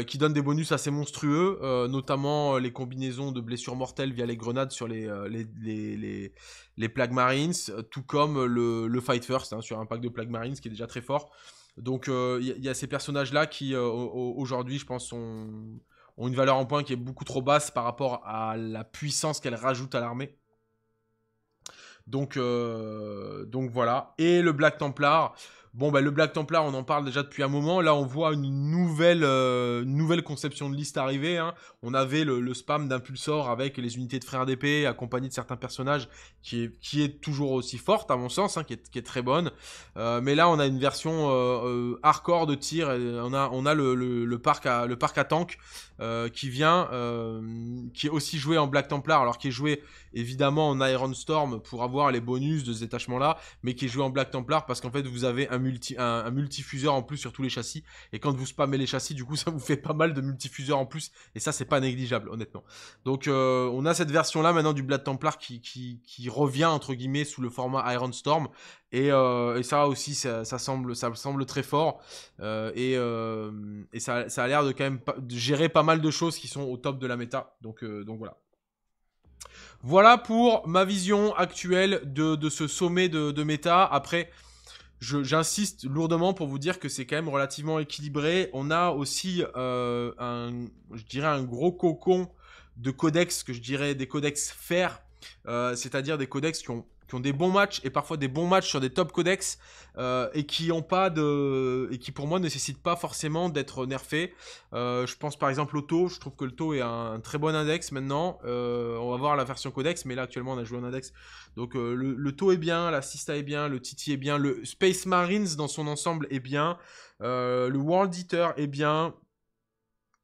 qui donnent des bonus assez monstrueux, notamment les combinaisons de blessures mortelles via les grenades sur les, les, Plague Marines, tout comme le, Fight First hein, sur un pack de Plague Marines qui est déjà très fort. Donc il y, a ces personnages-là qui, aujourd'hui, je pense, ont une valeur en point qui est beaucoup trop basse par rapport à la puissance qu'elles rajoutent à l'armée. Donc, euh, donc voilà. Et le Black Templar. Bon, bah, le Black Templar, on en parle déjà depuis un moment. Là, on voit une nouvelle, euh, nouvelle conception de liste arriver. Hein. On avait le, spam d'impulsor avec les unités de frères d'épée, accompagnées de certains personnages, qui est, qui est toujours aussi forte, à mon sens, hein, qui, est, très bonne. Euh, mais là, on a une version euh, hardcore de tir. on a, on a le, parc à, le parc à tank qui vient, qui est aussi joué en Black Templar, alors qui est joué évidemment en Iron Storm pour avoir les bonus de ce détachement-là, mais qui est joué en Black Templar parce qu'en fait, vous avez un multi, un, multifuseur en plus sur tous les châssis. Et quand vous spammez les châssis, du coup, (laughs) ça vous fait pas mal de multifuseurs en plus. Et ça, c'est pas négligeable, honnêtement. Donc, euh, on a cette version-là maintenant du Blade Templar qui, qui, revient, entre guillemets, sous le format Iron Storm. Et, euh, ça aussi, ça, semble, ça semble très fort. Euh, et, ça, a l'air de quand même gérer pas mal de choses qui sont au top de la méta. Donc, donc voilà. Voilà pour ma vision actuelle de, ce sommet de, de méta. Après, j'insiste lourdement pour vous dire que c'est quand même relativement équilibré. On a aussi euh, un, je dirais un gros cocon de codex que je dirais des codex fer, euh, c'est-à-dire des codex qui ont ont des bons matchs et parfois des bons matchs sur des top codex euh, et qui ont pas de et qui pour moi nécessite pas forcément d'être nerfés. Euh, je pense par exemple au taux, je trouve que le taux est un, très bon index maintenant. Euh, on va voir la version codex, mais là actuellement on a joué un index. Donc le, le taux est bien, la Sista est bien, le Titi est bien, le Space Marines dans son ensemble est bien, le World Eater est bien.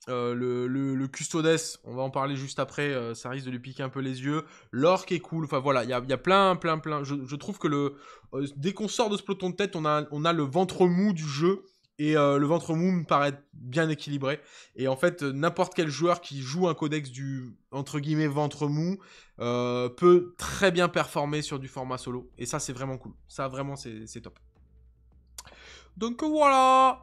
Euh, le, Custodes, on va en parler juste après, euh, ça risque de lui piquer un peu les yeux. L'Orc est cool, enfin voilà, il y a, plein, plein, plein. Je, trouve que le, euh, dès qu'on sort de ce peloton de tête, on a, on a le ventre mou du jeu. Et le ventre mou me paraît bien équilibré. Et en fait, n'importe quel joueur qui joue un codex du, entre guillemets, ventre mou, peut très bien performer sur du format solo. Et ça, c'est vraiment cool. Ça, vraiment, c'est top. Donc voilà.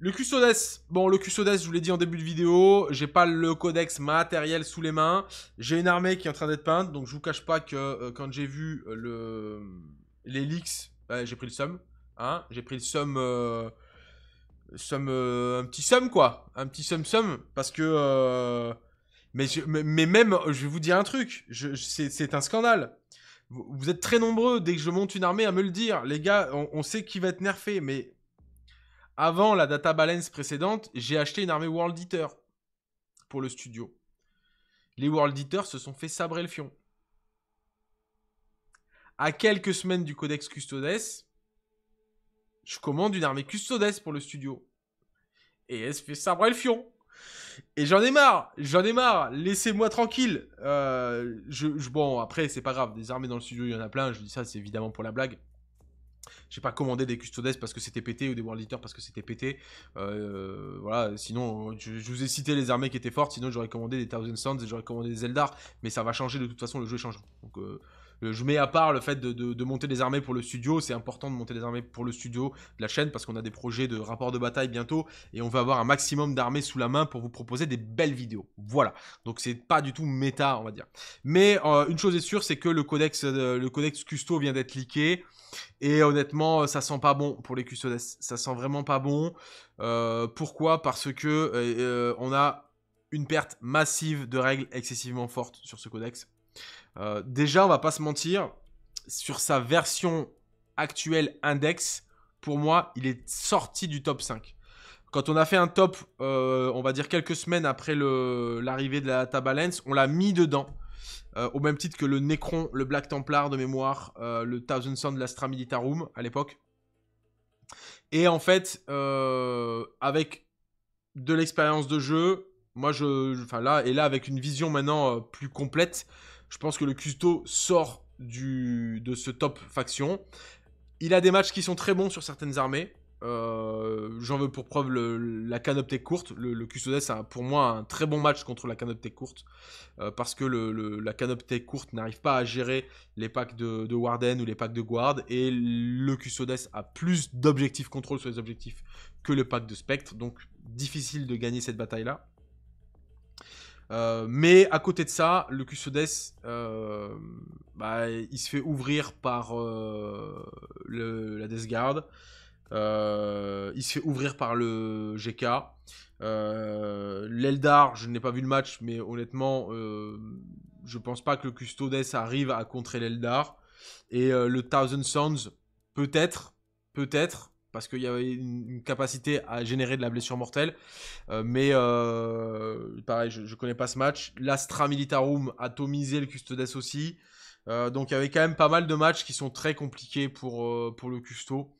Le Custodes, bon le Custodes je vous l'ai dit en début de vidéo, j'ai pas le codex matériel sous les mains, j'ai une armée qui est en train d'être peinte, donc je vous cache pas que euh, quand j'ai vu euh, le bah, j'ai pris le somme, hein, j'ai pris le somme, euh, un petit sum quoi, un petit sum sum parce que mais, mais même, je vais vous dire un truc, c'est un scandale. Vous, êtes très nombreux dès que je monte une armée à me le dire, les gars, on sait qui va être nerfé, mais avant la data balance précédente, j'ai acheté une armée World Eater pour le studio. Les World Eaters se sont fait sabrer le fion. À quelques semaines du Codex Custodes, je commande une armée Custodes pour le studio. Et elle se fait sabrer le fion. Et j'en ai marre, j'en ai marre, laissez-moi tranquille. Euh, je, bon, après, c'est pas grave, des armées dans le studio, il y en a plein, je dis ça, c'est évidemment pour la blague j'ai pas commandé des custodes parce que c'était pété ou des world leaders parce que c'était pété. Euh, voilà, sinon, je, vous ai cité les armées qui étaient fortes, sinon j'aurais commandé des Thousand Sons et j'aurais commandé des Eldar, mais ça va changer de toute façon, le jeu change. Donc, euh, euh, je mets à part le fait de, monter des armées pour le studio. C'est important de monter des armées pour le studio de la chaîne parce qu'on a des projets de rapports de bataille bientôt et on va avoir un maximum d'armées sous la main pour vous proposer des belles vidéos. Voilà. Donc c'est pas du tout méta, on va dire. Mais euh, une chose est sûre, c'est que le codex, euh, le codex Custo vient d'être leaké. Et honnêtement, ça sent pas bon pour les custodes. Ça sent vraiment pas bon. pourquoi Parce que on a une perte massive de règles excessivement forte sur ce codex. Euh, déjà, on va pas se mentir, sur sa version actuelle index, pour moi, il est sorti du top 5. Quand on a fait un top, euh, on va dire quelques semaines après l'arrivée de la Tabalence, on l'a mis dedans. Euh, au même titre que le Necron, le Black Templar de mémoire, le Thousand Sun de l'Astra Militarum à l'époque. Et en fait, avec de l'expérience de jeu, moi je. Enfin là, et là avec une vision maintenant plus complète, je pense que le Custo sort du, de ce top faction. Il a des matchs qui sont très bons sur certaines armées. Euh, j'en veux pour preuve la canoptée courte. Le, Custodes a pour moi un très bon match contre la canoptée courte. Euh, parce que la canoptée courte n'arrive pas à gérer les packs de, Warden ou les packs de Guard. Et le Custodes a plus d'objectifs contrôle sur les objectifs que le pack de Spectre. Donc difficile de gagner cette bataille-là. Euh, mais à côté de ça, le Custodes, euh, bah, il se fait ouvrir par euh, la Death Guard. Euh, il se fait ouvrir par le GK. L'Eldar, je n'ai pas vu le match, mais honnêtement, je pense pas que le Custodes arrive à contrer l'Eldar. Et le Thousand Sons, peut-être, peut-être, parce qu'il y avait une, capacité à générer de la blessure mortelle. Euh, mais euh, pareil, je, ne connais pas ce match. L'Astra Militarum atomisait le Custodes aussi. Euh, donc il y avait quand même pas mal de matchs qui sont très compliqués pour, pour le Custo.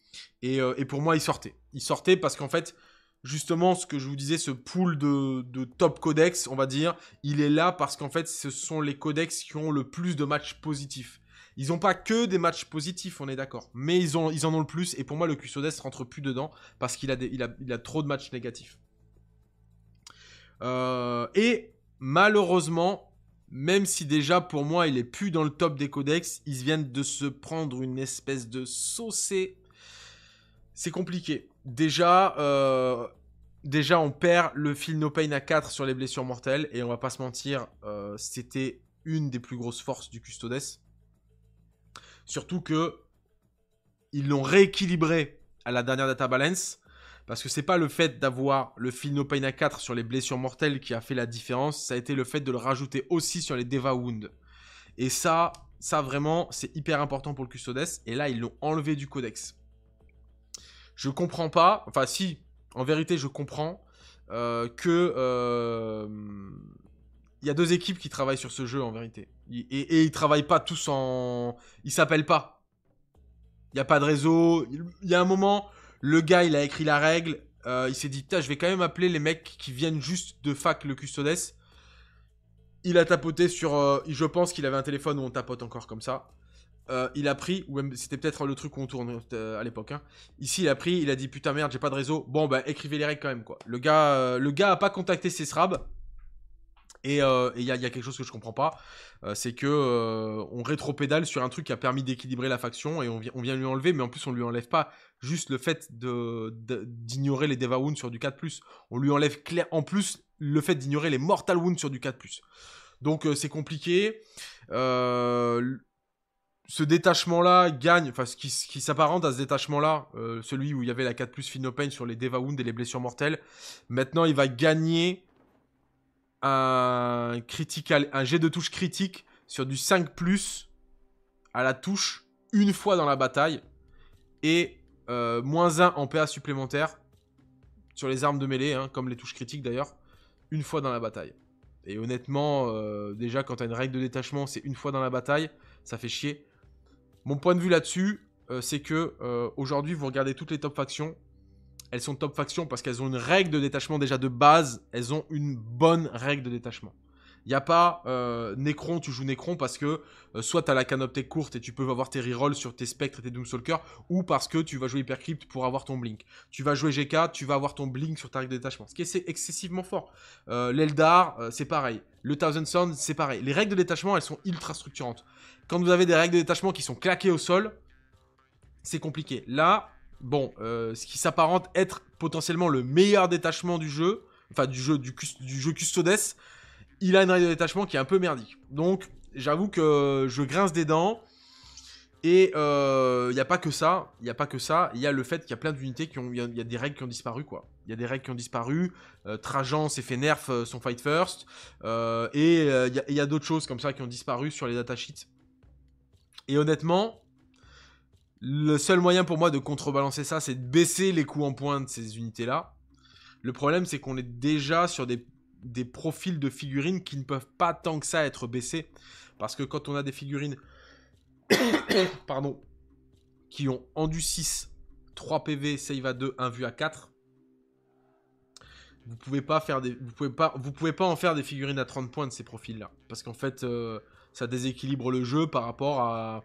Et, pour moi, il sortait. Il sortait parce qu'en fait, justement, ce que je vous disais, ce pool de, de top codex, on va dire, il est là parce qu'en fait, ce sont les codex qui ont le plus de matchs positifs. Ils n'ont pas que des matchs positifs, on est d'accord. Mais ils, ont, ils en ont le plus. Et pour moi, le Custodes rentre plus dedans parce qu'il a, il a, trop de matchs négatifs. Euh, et malheureusement, même si déjà pour moi il est plus dans le top des codex, ils viennent de se prendre une espèce de saucée. C'est compliqué. Déjà, euh, déjà on perd le fil No Pain à 4 sur les blessures mortelles et on va pas se mentir, euh, c'était une des plus grosses forces du Custodes. Surtout que ils l'ont rééquilibré à la dernière data balance. Parce que c'est pas le fait d'avoir le Filno à 4 sur les blessures mortelles qui a fait la différence, ça a été le fait de le rajouter aussi sur les Deva Wound. Et ça, ça vraiment, c'est hyper important pour le Custodes. Et là, ils l'ont enlevé du codex. Je comprends pas, enfin si, en vérité, je comprends euh, que euh, il y a deux équipes qui travaillent sur ce jeu en vérité. Et, et, ils travaillent pas tous en. Ils s'appellent pas. Il n'y a pas de réseau. Il y a un moment, le gars il a écrit la règle. Euh, il s'est dit, putain, je vais quand même appeler les mecs qui viennent juste de fac le custodes. Il a tapoté sur. Euh, je pense qu'il avait un téléphone où on tapote encore comme ça. Euh, il a pris, ou c'était peut-être le truc on tourne à l'époque. Hein. Ici, il a pris, il a dit putain merde, j'ai pas de réseau. Bon, bah écrivez les règles quand même quoi. Le gars, le gars a pas contacté ses SRAB. Et euh, il y, a quelque chose que je comprends pas, euh, c'est que on euh, on rétropédale sur un truc qui a permis d'équilibrer la faction et on, vient lui enlever, mais en plus on lui enlève pas juste le fait d'ignorer les Deva Wounds sur du 4+, on lui enlève clair en plus le fait d'ignorer les Mortal Wounds sur du 4+. Donc c'est compliqué. ce détachement-là gagne, enfin ce qui, s'apparente à ce détachement-là, celui où il y avait la 4+, Open sur les Deva Wounds et les blessures mortelles, maintenant il va gagner un, un jet de touche critique sur du 5 plus à la touche une fois dans la bataille et euh, moins 1 en PA supplémentaire sur les armes de mêlée, hein, comme les touches critiques d'ailleurs, une fois dans la bataille. Et honnêtement, euh, déjà quand as une règle de détachement, c'est une fois dans la bataille, ça fait chier. Mon point de vue là-dessus, euh, c'est que aujourd'hui vous regardez toutes les top factions, elles sont top faction parce qu'elles ont une règle de détachement déjà de base. Elles ont une bonne règle de détachement. Il n'y a pas euh, Necron, tu joues Necron parce que euh, soit tu as la canopée courte et tu peux avoir tes rerolls sur tes spectres et tes Doomstalkers, ou parce que tu vas jouer Hypercrypt pour avoir ton Blink. Tu vas jouer GK, tu vas avoir ton Blink sur ta règle de détachement, ce qui est excessivement fort. Euh, L'Eldar, c'est pareil. Le Thousand Sound, c'est pareil. Les règles de détachement, elles sont ultra structurantes. Quand vous avez des règles de détachement qui sont claquées au sol, c'est compliqué. Là, bon, euh, ce qui s'apparente être potentiellement le meilleur détachement du jeu, enfin du jeu du, jeu Custodes, il a une règle de détachement qui est un peu merdique. Donc, j'avoue que je grince des dents. Et il euh, n'y a pas que ça, il n'y a pas que ça, il y a le fait qu'il y a plein d'unités qui ont, il y, a des règles qui ont disparu quoi. Il y a des règles qui ont disparu, euh, Trajan s'est fait nerf son fight first, et il y a, a d'autres choses comme ça qui ont disparu sur les datasheets. Et honnêtement, le seul moyen pour moi de contrebalancer ça, c'est de baisser les coûts en points de ces unités-là. Le problème, c'est qu'on est déjà sur des, profils de figurines qui ne peuvent pas tant que ça être baissés. Parce que quand on a des figurines (coughs) pardon, qui ont endu 6, 3 PV, save à 2, 1 vue à 4, vous pouvez pas faire des vous pouvez pas pouvez pas en faire des figurines à 30 points de ces profils là parce qu'en fait euh, ça déséquilibre le jeu par rapport à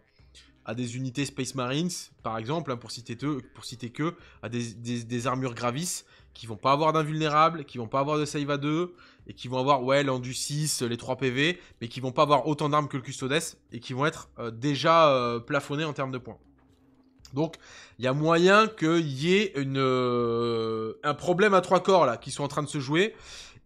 à des unités Space Marines, par exemple, hein, pour, citer te, pour citer que, à des, des, armures Gravis, qui vont pas avoir d'invulnérables, qui vont pas avoir de save à 2, et qui vont avoir, ouais, l'endu 6, les 3 PV, mais qui vont pas avoir autant d'armes que le Custodes, et qui vont être euh, déjà euh, plafonnés en termes de points. Donc, il y a moyen qu'il y ait une, euh, un problème à trois corps, là, qui sont en train de se jouer.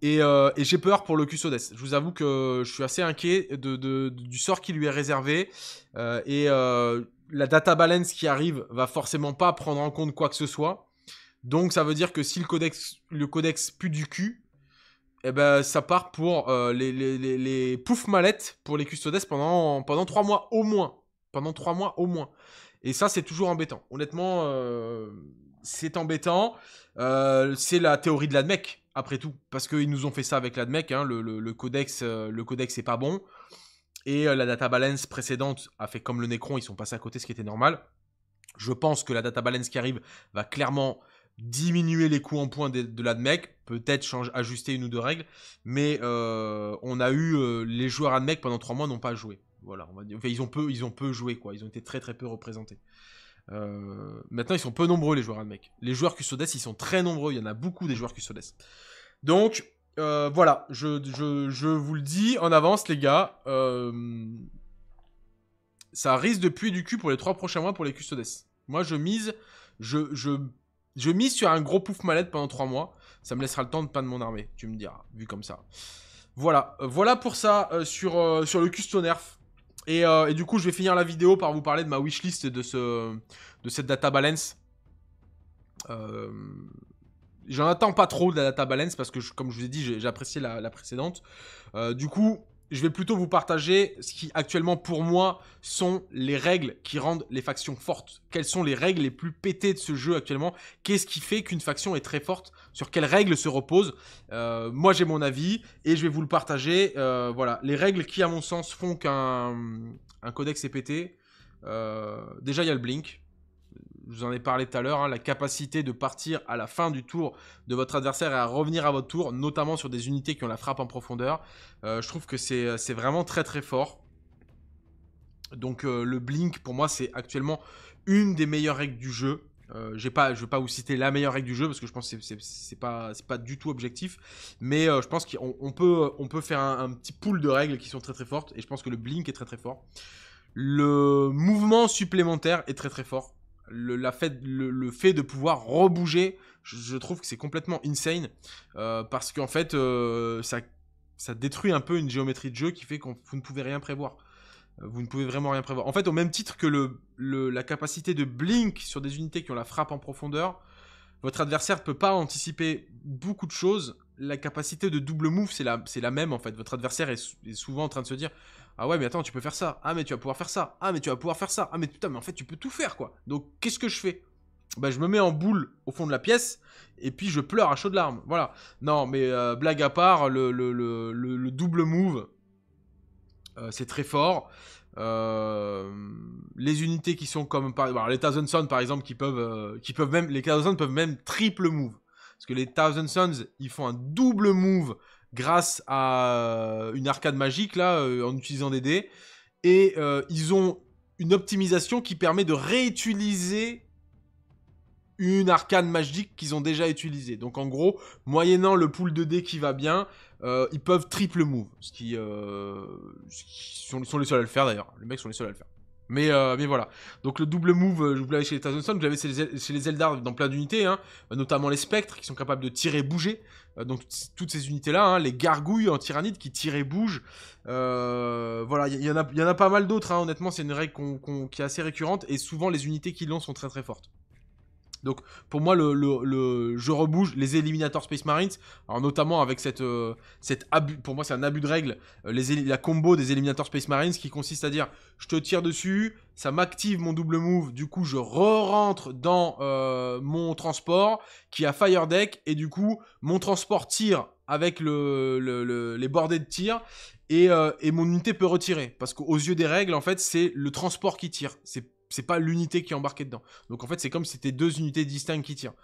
Euh, et, j'ai peur pour le custodes. Je vous avoue que je suis assez inquiet du sort qui lui est réservé. Euh, et euh, la data balance qui arrive va forcément pas prendre en compte quoi que ce soit. Donc ça veut dire que si le codex, pue du cul, eh ben, ça part pour les, les, mallettes pour les Custodes pendant, pendant 3 mois au moins. Pendant 3 mois au moins. Et ça, c'est toujours embêtant. Honnêtement, c'est embêtant. c'est la théorie de l'admec après tout, parce qu'ils nous ont fait ça avec l'ADMEC, hein, le, codex n'est euh, le codex pas bon, et euh, la data balance précédente a fait comme le Necron, ils sont passés à côté, ce qui était normal. Je pense que la data balance qui arrive va clairement diminuer les coûts en points de, l'ADMEC, peut-être ajuster une ou deux règles, mais euh, on a eu, les joueurs ADMEC pendant trois mois n'ont pas joué. Voilà, ils ont peu, ils ont peu joué quoi, ils ont été très très peu représentés. Euh, maintenant, ils sont peu nombreux, les joueurs Almec. Les joueurs Custodes, ils sont très nombreux. Il y en a beaucoup des joueurs Custodes. Donc, euh, voilà. Je, vous le dis en avance, les gars. Euh, ça risque de puer du cul pour les trois prochains mois pour les Custodes. Moi, je mise. Je, je, je mise sur un gros pouf malade pendant trois mois. Ça me laissera le temps de peindre mon armée, tu me diras, vu comme ça. Voilà, voilà pour ça sur, sur le custo nerf. Euh, et, du coup, je vais finir la vidéo par vous parler de ma wishlist de, ce, de cette data balance. Euh, j'en attends pas trop de la data balance parce que, comme je vous ai dit, j'ai apprécié la, précédente. Euh, du coup, je vais plutôt vous partager ce qui actuellement pour moi sont les règles qui rendent les factions fortes. Quelles sont les règles les plus pétées de ce jeu actuellement Qu'est-ce qui fait qu'une faction est très forte Sur quelles règles se repose euh, Moi j'ai mon avis et je vais vous le partager. Euh, voilà, les règles qui à mon sens font qu'un codex est pété. Euh, déjà il y a le blink, je vous en ai parlé tout à l'heure, hein, la capacité de partir à la fin du tour de votre adversaire et à revenir à votre tour, notamment sur des unités qui ont la frappe en profondeur. Euh, je trouve que euh, c'est vraiment très très fort. Donc euh, le Blink, pour moi, c'est actuellement une des meilleures règles du jeu. pas, je ne vais pas vous citer la meilleure règle du jeu parce que je pense que ce n'est pas, du tout objectif. Mais je pense qu'on peut, on peut faire un, petit pool de règles qui sont très très fortes. Et je pense que le blink est très très fort. Le mouvement supplémentaire est très très fort le, la fait, le, fait de pouvoir rebouger, je, trouve que c'est complètement insane. Euh, parce qu'en fait, euh, ça, ça détruit un peu une géométrie de jeu qui fait que vous ne pouvez rien prévoir. Euh, vous ne pouvez vraiment rien prévoir. En fait, au même titre que le, la capacité de blink sur des unités qui ont la frappe en profondeur, votre adversaire ne peut pas anticiper beaucoup de choses. La capacité de double move, c'est la, la même en fait. Votre adversaire est souvent en train de se dire ah ouais, mais attends, tu peux faire ça. Ah, mais tu vas pouvoir faire ça. Ah, mais tu vas pouvoir faire ça. Ah, mais putain, mais en fait, tu peux tout faire, quoi. Donc, qu'est-ce que je fais bah, je me mets en boule au fond de la pièce et puis je pleure à chaud de larmes. Voilà. Non, mais euh, blague à part, le, double move, euh, c'est très fort. Euh, les unités qui sont comme par, les Thousand Sons par exemple qui peuvent qui peuvent même les Thousand Sons peuvent même triple move parce que les Thousand Sons ils font un double move grâce à euh, une arcade magique là, euh, en utilisant des dés. Et euh, ils ont une optimisation qui permet de réutiliser une arcane magique qu'ils ont déjà utilisée. Donc en gros, moyennant le pool de dés qui va bien, ils peuvent triple move. Ce qui, sont, les seuls à le faire d'ailleurs. Les mecs sont les seuls à le faire. Mais, mais voilà. Donc le double move, je vous l'avais chez les Tazenson, vous l'avez chez les, Zeldars dans plein d'unités, hein, notamment les spectres qui sont capables de tirer et bouger. Euh, donc toutes ces unités-là, hein, les gargouilles en tyrannite qui tirent et bougent. Euh, voilà, il y, en a pas mal d'autres, hein. honnêtement, c'est une règle qui est assez récurrente, et souvent les unités qui l'ont sont très très fortes. Donc pour moi, le, je rebouge les éliminateurs Space Marines, alors notamment avec cette, euh, abus, pour moi c'est un abus de règle, euh, les, la combo des éliminateurs Space Marines qui consiste à dire je te tire dessus, ça m'active mon double move, du coup je re-rentre dans euh, mon transport qui a Fire Deck et du coup mon transport tire avec les bordées de tir et, et mon unité peut retirer parce qu'aux yeux des règles en fait c'est le transport qui tire, c'est c'est pas l'unité qui est embarquée dedans. Donc en fait, c'est comme si c'était deux unités distinctes qui tirent.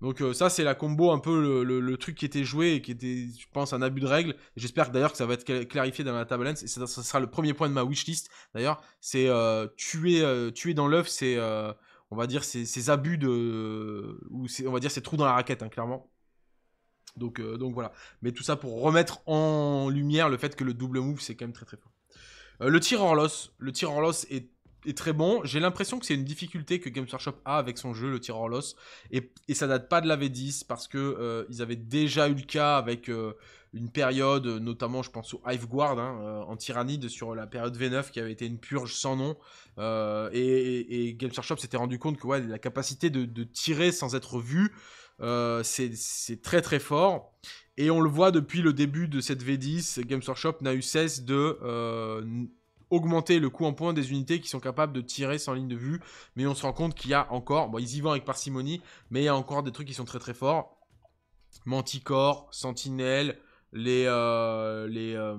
Donc euh, ça, c'est la combo un peu le, truc qui était joué et qui était, je pense, un abus de règle. J'espère d'ailleurs que ça va être clarifié dans la tabalance et ça, sera le premier point de ma wishlist. D'ailleurs, c'est euh, tuer, euh, tuer dans l'œuf, c'est, on va dire, ces abus de, ou on va dire, ces trous dans la raquette, hein, clairement. Donc, donc voilà. Mais tout ça pour remettre en lumière le fait que le double move, c'est quand même très très fort. le tir en loss, le tir en loss est est très bon. J'ai l'impression que c'est une difficulté que Games Workshop a avec son jeu, le tireur loss. Et, ça date pas de la V10 parce que euh, ils avaient déjà eu le cas avec euh, une période, notamment je pense au Hive Guard hein, euh, en tyrannide sur la période V9 qui avait été une purge sans nom. Et, Games Workshop s'était rendu compte que la capacité de, de tirer sans être vu, c'est très très fort. Et on le voit depuis le début de cette V10, Games Workshop n'a eu cesse de augmenter le coût en point des unités qui sont capables de tirer sans ligne de vue. Mais on se rend compte qu'il y a encore, bon, ils y vont avec parcimonie, mais il y a encore des trucs qui sont très très forts. Manticore, Sentinelle, les, euh, les, euh,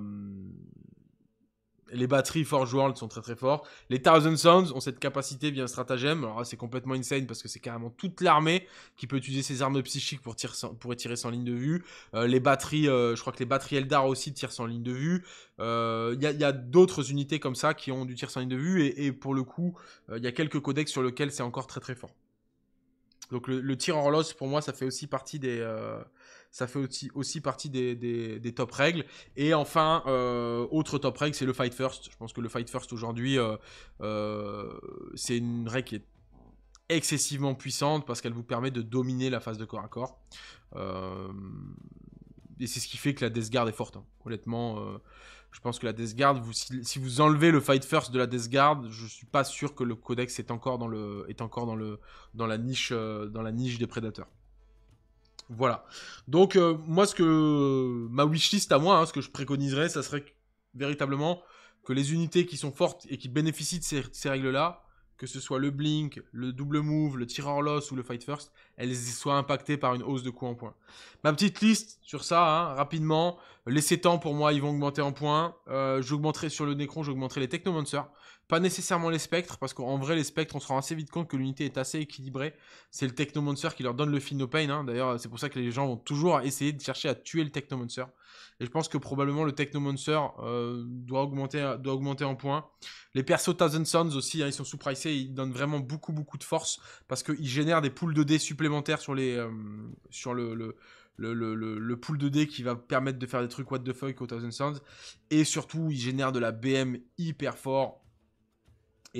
les batteries Forge World sont très très fortes. Les Thousand Sons ont cette capacité via un stratagème. Alors là, c'est complètement insane parce que c'est carrément toute l'armée qui peut utiliser ses armes psychiques pour, tirer sans, sans ligne de vue. Euh, les batteries, euh, je crois que les batteries Eldar aussi tirent sans ligne de vue. Euh, il y a, d'autres unités comme ça qui ont du tir sans ligne de vue et, pour le coup, il y a quelques codex sur lesquels c'est encore très très fort. Donc le, tir hors loss pour moi ça fait aussi partie des, ça fait aussi, aussi partie des, des, top règles. Et enfin, euh, autre top règle, c'est le fight first. Je pense que le fight first aujourd'hui, euh, euh, c'est une règle qui est excessivement puissante parce qu'elle vous permet de dominer la phase de corps à corps. et c'est ce qui fait que la Death Guard est forte. Hein. Honnêtement, je pense que la Death Guard, vous, si, vous enlevez le Fight First de la Death Guard, je suis pas sûr que le codex est encore dans, le, est encore dans, le, dans, la, niche, dans la niche des prédateurs. Voilà. Donc, euh, moi, ce que. Ma wishlist à moi, hein, ce que je préconiserais, ça serait véritablement que les unités qui sont fortes et qui bénéficient de ces, règles-là, que ce soit le blink, le double move, le tireur loss ou le fight first, elles soient impactées par une hausse de coût en points. Ma petite liste sur ça, hein, rapidement, les 7 ans pour moi, ils vont augmenter en points. Euh, j'augmenterai sur le Necron, j'augmenterai les Technomancers. Pas nécessairement les spectres, parce qu'en vrai, les spectres, on se rend assez vite compte que l'unité est assez équilibrée. C'est le Technomancer qui leur donne le Pain. pain hein. D'ailleurs, c'est pour ça que les gens vont toujours essayer de chercher à tuer le Technomancer. Et je pense que probablement le Technomancer euh, doit, augmenter, doit augmenter en points. Les persos Thousand Sons aussi, hein, ils sont sous-pricés, ils donnent vraiment beaucoup, beaucoup de force, parce qu'ils génèrent des poules de dés supplémentaires sur, les, euh, sur le, le le, le, pool de dés qui va permettre de faire des trucs what the fuck aux Thousand Sons. Et surtout, ils génèrent de la BM hyper fort.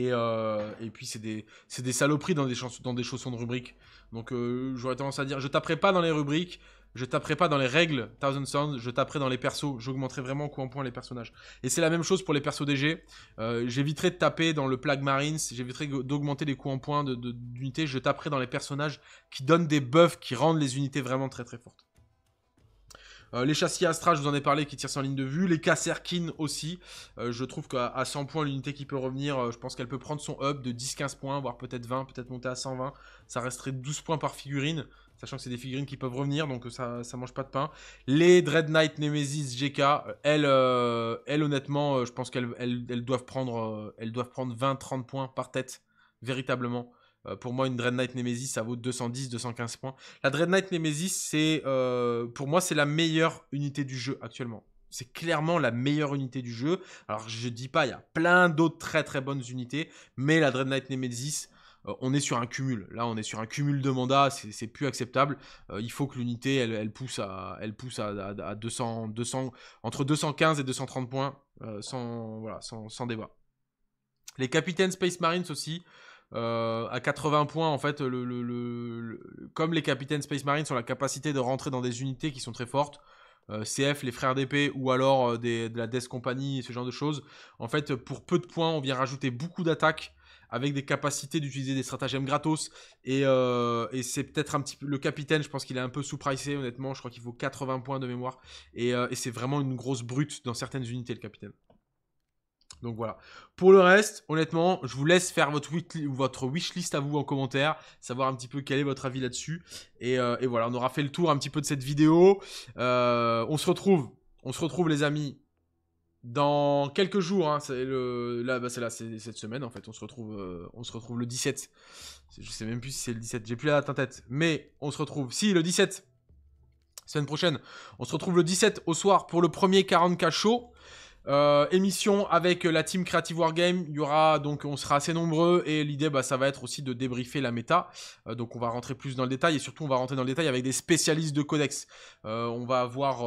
Euh, et, puis, c'est des, saloperies dans des, dans des chaussons de rubrique. Donc, euh, j'aurais tendance à dire je taperai pas dans les rubriques, je taperai pas dans les règles Thousand Sounds, je taperai dans les persos, j'augmenterai vraiment au coup en point les personnages. Et c'est la même chose pour les persos DG, euh, j'éviterai de taper dans le Plague Marines, j'éviterai d'augmenter les coups en point d'unités, de, d'unité je taperai dans les personnages qui donnent des buffs, qui rendent les unités vraiment très très fortes. Euh, les châssis Astra, je vous en ai parlé, qui tirent sans ligne de vue. Les Kasserkin aussi. Euh, je trouve qu'à 100 points, l'unité qui peut revenir, euh, je pense qu'elle peut prendre son up de 10-15 points, voire peut-être 20, peut-être monter à 120. Ça resterait 12 points par figurine. Sachant que c'est des figurines qui peuvent revenir, donc ça, ne mange pas de pain. Les Dread Knight Nemesis GK, elles, honnêtement, je pense qu'elles elles doivent prendre, elles doivent prendre 20-30 points par tête, véritablement. Euh, pour moi, une Dread Knight Nemesis, ça vaut 210-215 points. La Dread Knight Nemesis, c'est, euh, pour moi, c'est la meilleure unité du jeu actuellement. C'est clairement la meilleure unité du jeu. Alors, je ne dis pas, il y a plein d'autres très très bonnes unités, mais la Dread Knight Nemesis, euh, on est sur un cumul. Là, on est sur un cumul de mandats, c'est plus acceptable. il faut que l'unité, elle, pousse, à, elle pousse à, 200, 200, entre 215 et 230 points, sans, voilà, sans, débat. Les capitaines Space Marines aussi, euh, à 80 points, en fait, comme les capitaines Space Marine ont la capacité de rentrer dans des unités qui sont très fortes, euh, CF, les frères d'épée ou alors euh, de la Death Company, ce genre de choses, en fait, pour peu de points, on vient rajouter beaucoup d'attaques avec des capacités d'utiliser des stratagèmes gratos. Et, c'est peut-être un petit peu. Le capitaine, je pense qu'il est un peu sous-pricé, honnêtement. Je crois qu'il vaut 80 points de mémoire. et c'est vraiment une grosse brute dans certaines unités, le capitaine. Donc voilà. Pour le reste, honnêtement, je vous laisse faire votre, votre wishlist à vous en commentaire, savoir un petit peu quel est votre avis là-dessus. Et, euh, voilà, on aura fait le tour un petit peu de cette vidéo. Euh, on se retrouve, on se retrouve les amis, dans quelques jours. Hein. Bah, c'est là, c'est là, cette semaine en fait. On se retrouve, euh, on se retrouve le 17. Je sais même plus si c'est le 17. J'ai plus la date en tête. Mais on se retrouve. Si le 17. Semaine prochaine. On se retrouve le 17 au soir pour le premier 40K show. Euh, émission avec la team Creative Wargame. Il y aura donc, on sera assez nombreux et l'idée, bah, ça va être aussi de débriefer la méta. Euh, donc, on va rentrer plus dans le détail et surtout, on va rentrer dans le détail avec des spécialistes de codex. Euh, on va avoir,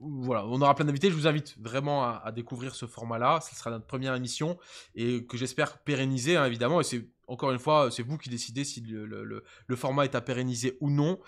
voilà, on aura plein d'invités. Je vous invite vraiment à, découvrir ce format-là. Ce sera notre première émission et que j'espère pérenniser, hein, évidemment. Et c'est encore une fois, c'est vous qui décidez si le, le, format est à pérenniser ou non.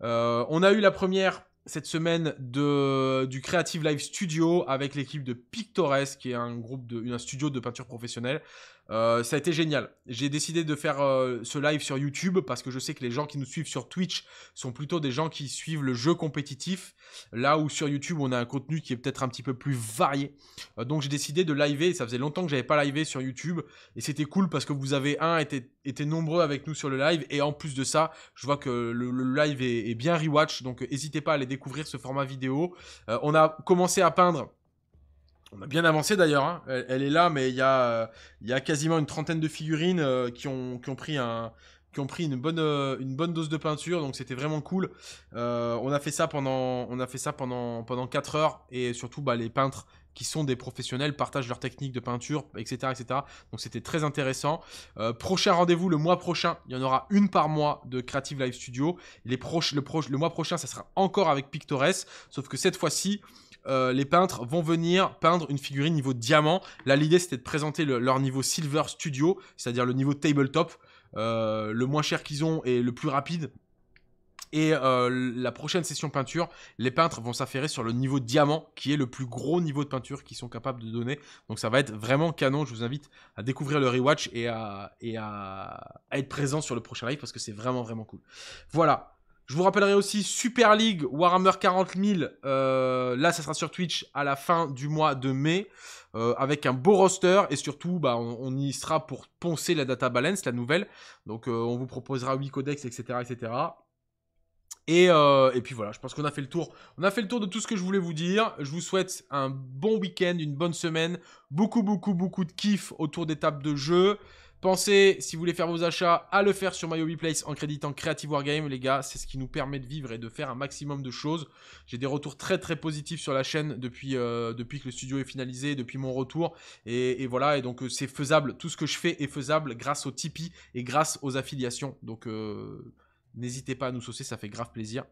on a eu la première cette semaine de, du Creative Live Studio avec l'équipe de Pictoresque qui est un groupe de, un studio de peinture professionnelle. Euh, ça a été génial. J'ai décidé de faire euh, ce live sur YouTube parce que je sais que les gens qui nous suivent sur Twitch sont plutôt des gens qui suivent le jeu compétitif. Là où sur YouTube, on a un contenu qui est peut-être un petit peu plus varié. Euh, donc j'ai décidé de liver. Ça faisait longtemps que j'avais pas livé sur YouTube. Et c'était cool parce que vous avez, un, été, nombreux avec nous sur le live. Et en plus de ça, je vois que le, live est, est, bien rewatch. Donc n'hésitez pas à aller découvrir ce format vidéo. on a commencé à peindre on a bien avancé d'ailleurs, hein. elle, est là, mais euh, il y, a, quasiment une trentaine de figurines euh, qui, ont, pris euh, une bonne, dose de peinture, donc c'était vraiment cool. on a fait ça pendant, on 4 heures, et surtout bah, les peintres qui sont des professionnels partagent leur technique de peinture, etc. etc. Donc c'était très intéressant. prochain rendez-vous le mois prochain, il y en aura une par mois de Creative Live Studio. le, le mois prochain, ça sera encore avec Pictores, sauf que cette fois-ci, euh, les peintres vont venir peindre une figurine niveau diamant. Là, l'idée, c'était de présenter leur niveau Silver Studio, c'est-à-dire le niveau tabletop, euh, le moins cher qu'ils ont et le plus rapide. Et euh, la prochaine session peinture, les peintres vont s'affairer sur le niveau diamant, qui est le plus gros niveau de peinture qu'ils sont capables de donner. Donc ça va être vraiment canon. Je vous invite à découvrir le rewatch et à être présent sur le prochain live parce que c'est vraiment vraiment cool. Voilà. Je vous rappellerai aussi Super League Warhammer 40 000. Euh, là, ça sera sur Twitch à la fin du mois de mai. Euh, avec un beau roster et surtout bah, on, y sera pour poncer la data balance, la nouvelle. Donc euh, on vous proposera 8 codex, etc. etc. Et, puis voilà, je pense qu'on a fait le tour. On a fait le tour de tout ce que je voulais vous dire. Je vous souhaite un bon week-end, une bonne semaine, beaucoup beaucoup beaucoup de kiff autour des tables de jeu. Pensez, si vous voulez faire vos achats, à le faire sur MyObiPlace en créditant Creative Wargame. Les gars, c'est ce qui nous permet de vivre et de faire un maximum de choses. J'ai des retours très très positifs sur la chaîne depuis, euh, depuis que le studio est finalisé, depuis mon retour. Et, voilà, et donc euh, c'est faisable. Tout ce que je fais est faisable grâce au Tipeee et grâce aux affiliations. Donc euh, n'hésitez pas à nous saucer, ça fait grave plaisir.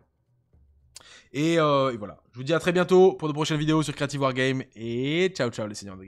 Et, voilà, je vous dis à très bientôt pour de prochaines vidéos sur Creative Wargame. Et ciao ciao les seigneurs de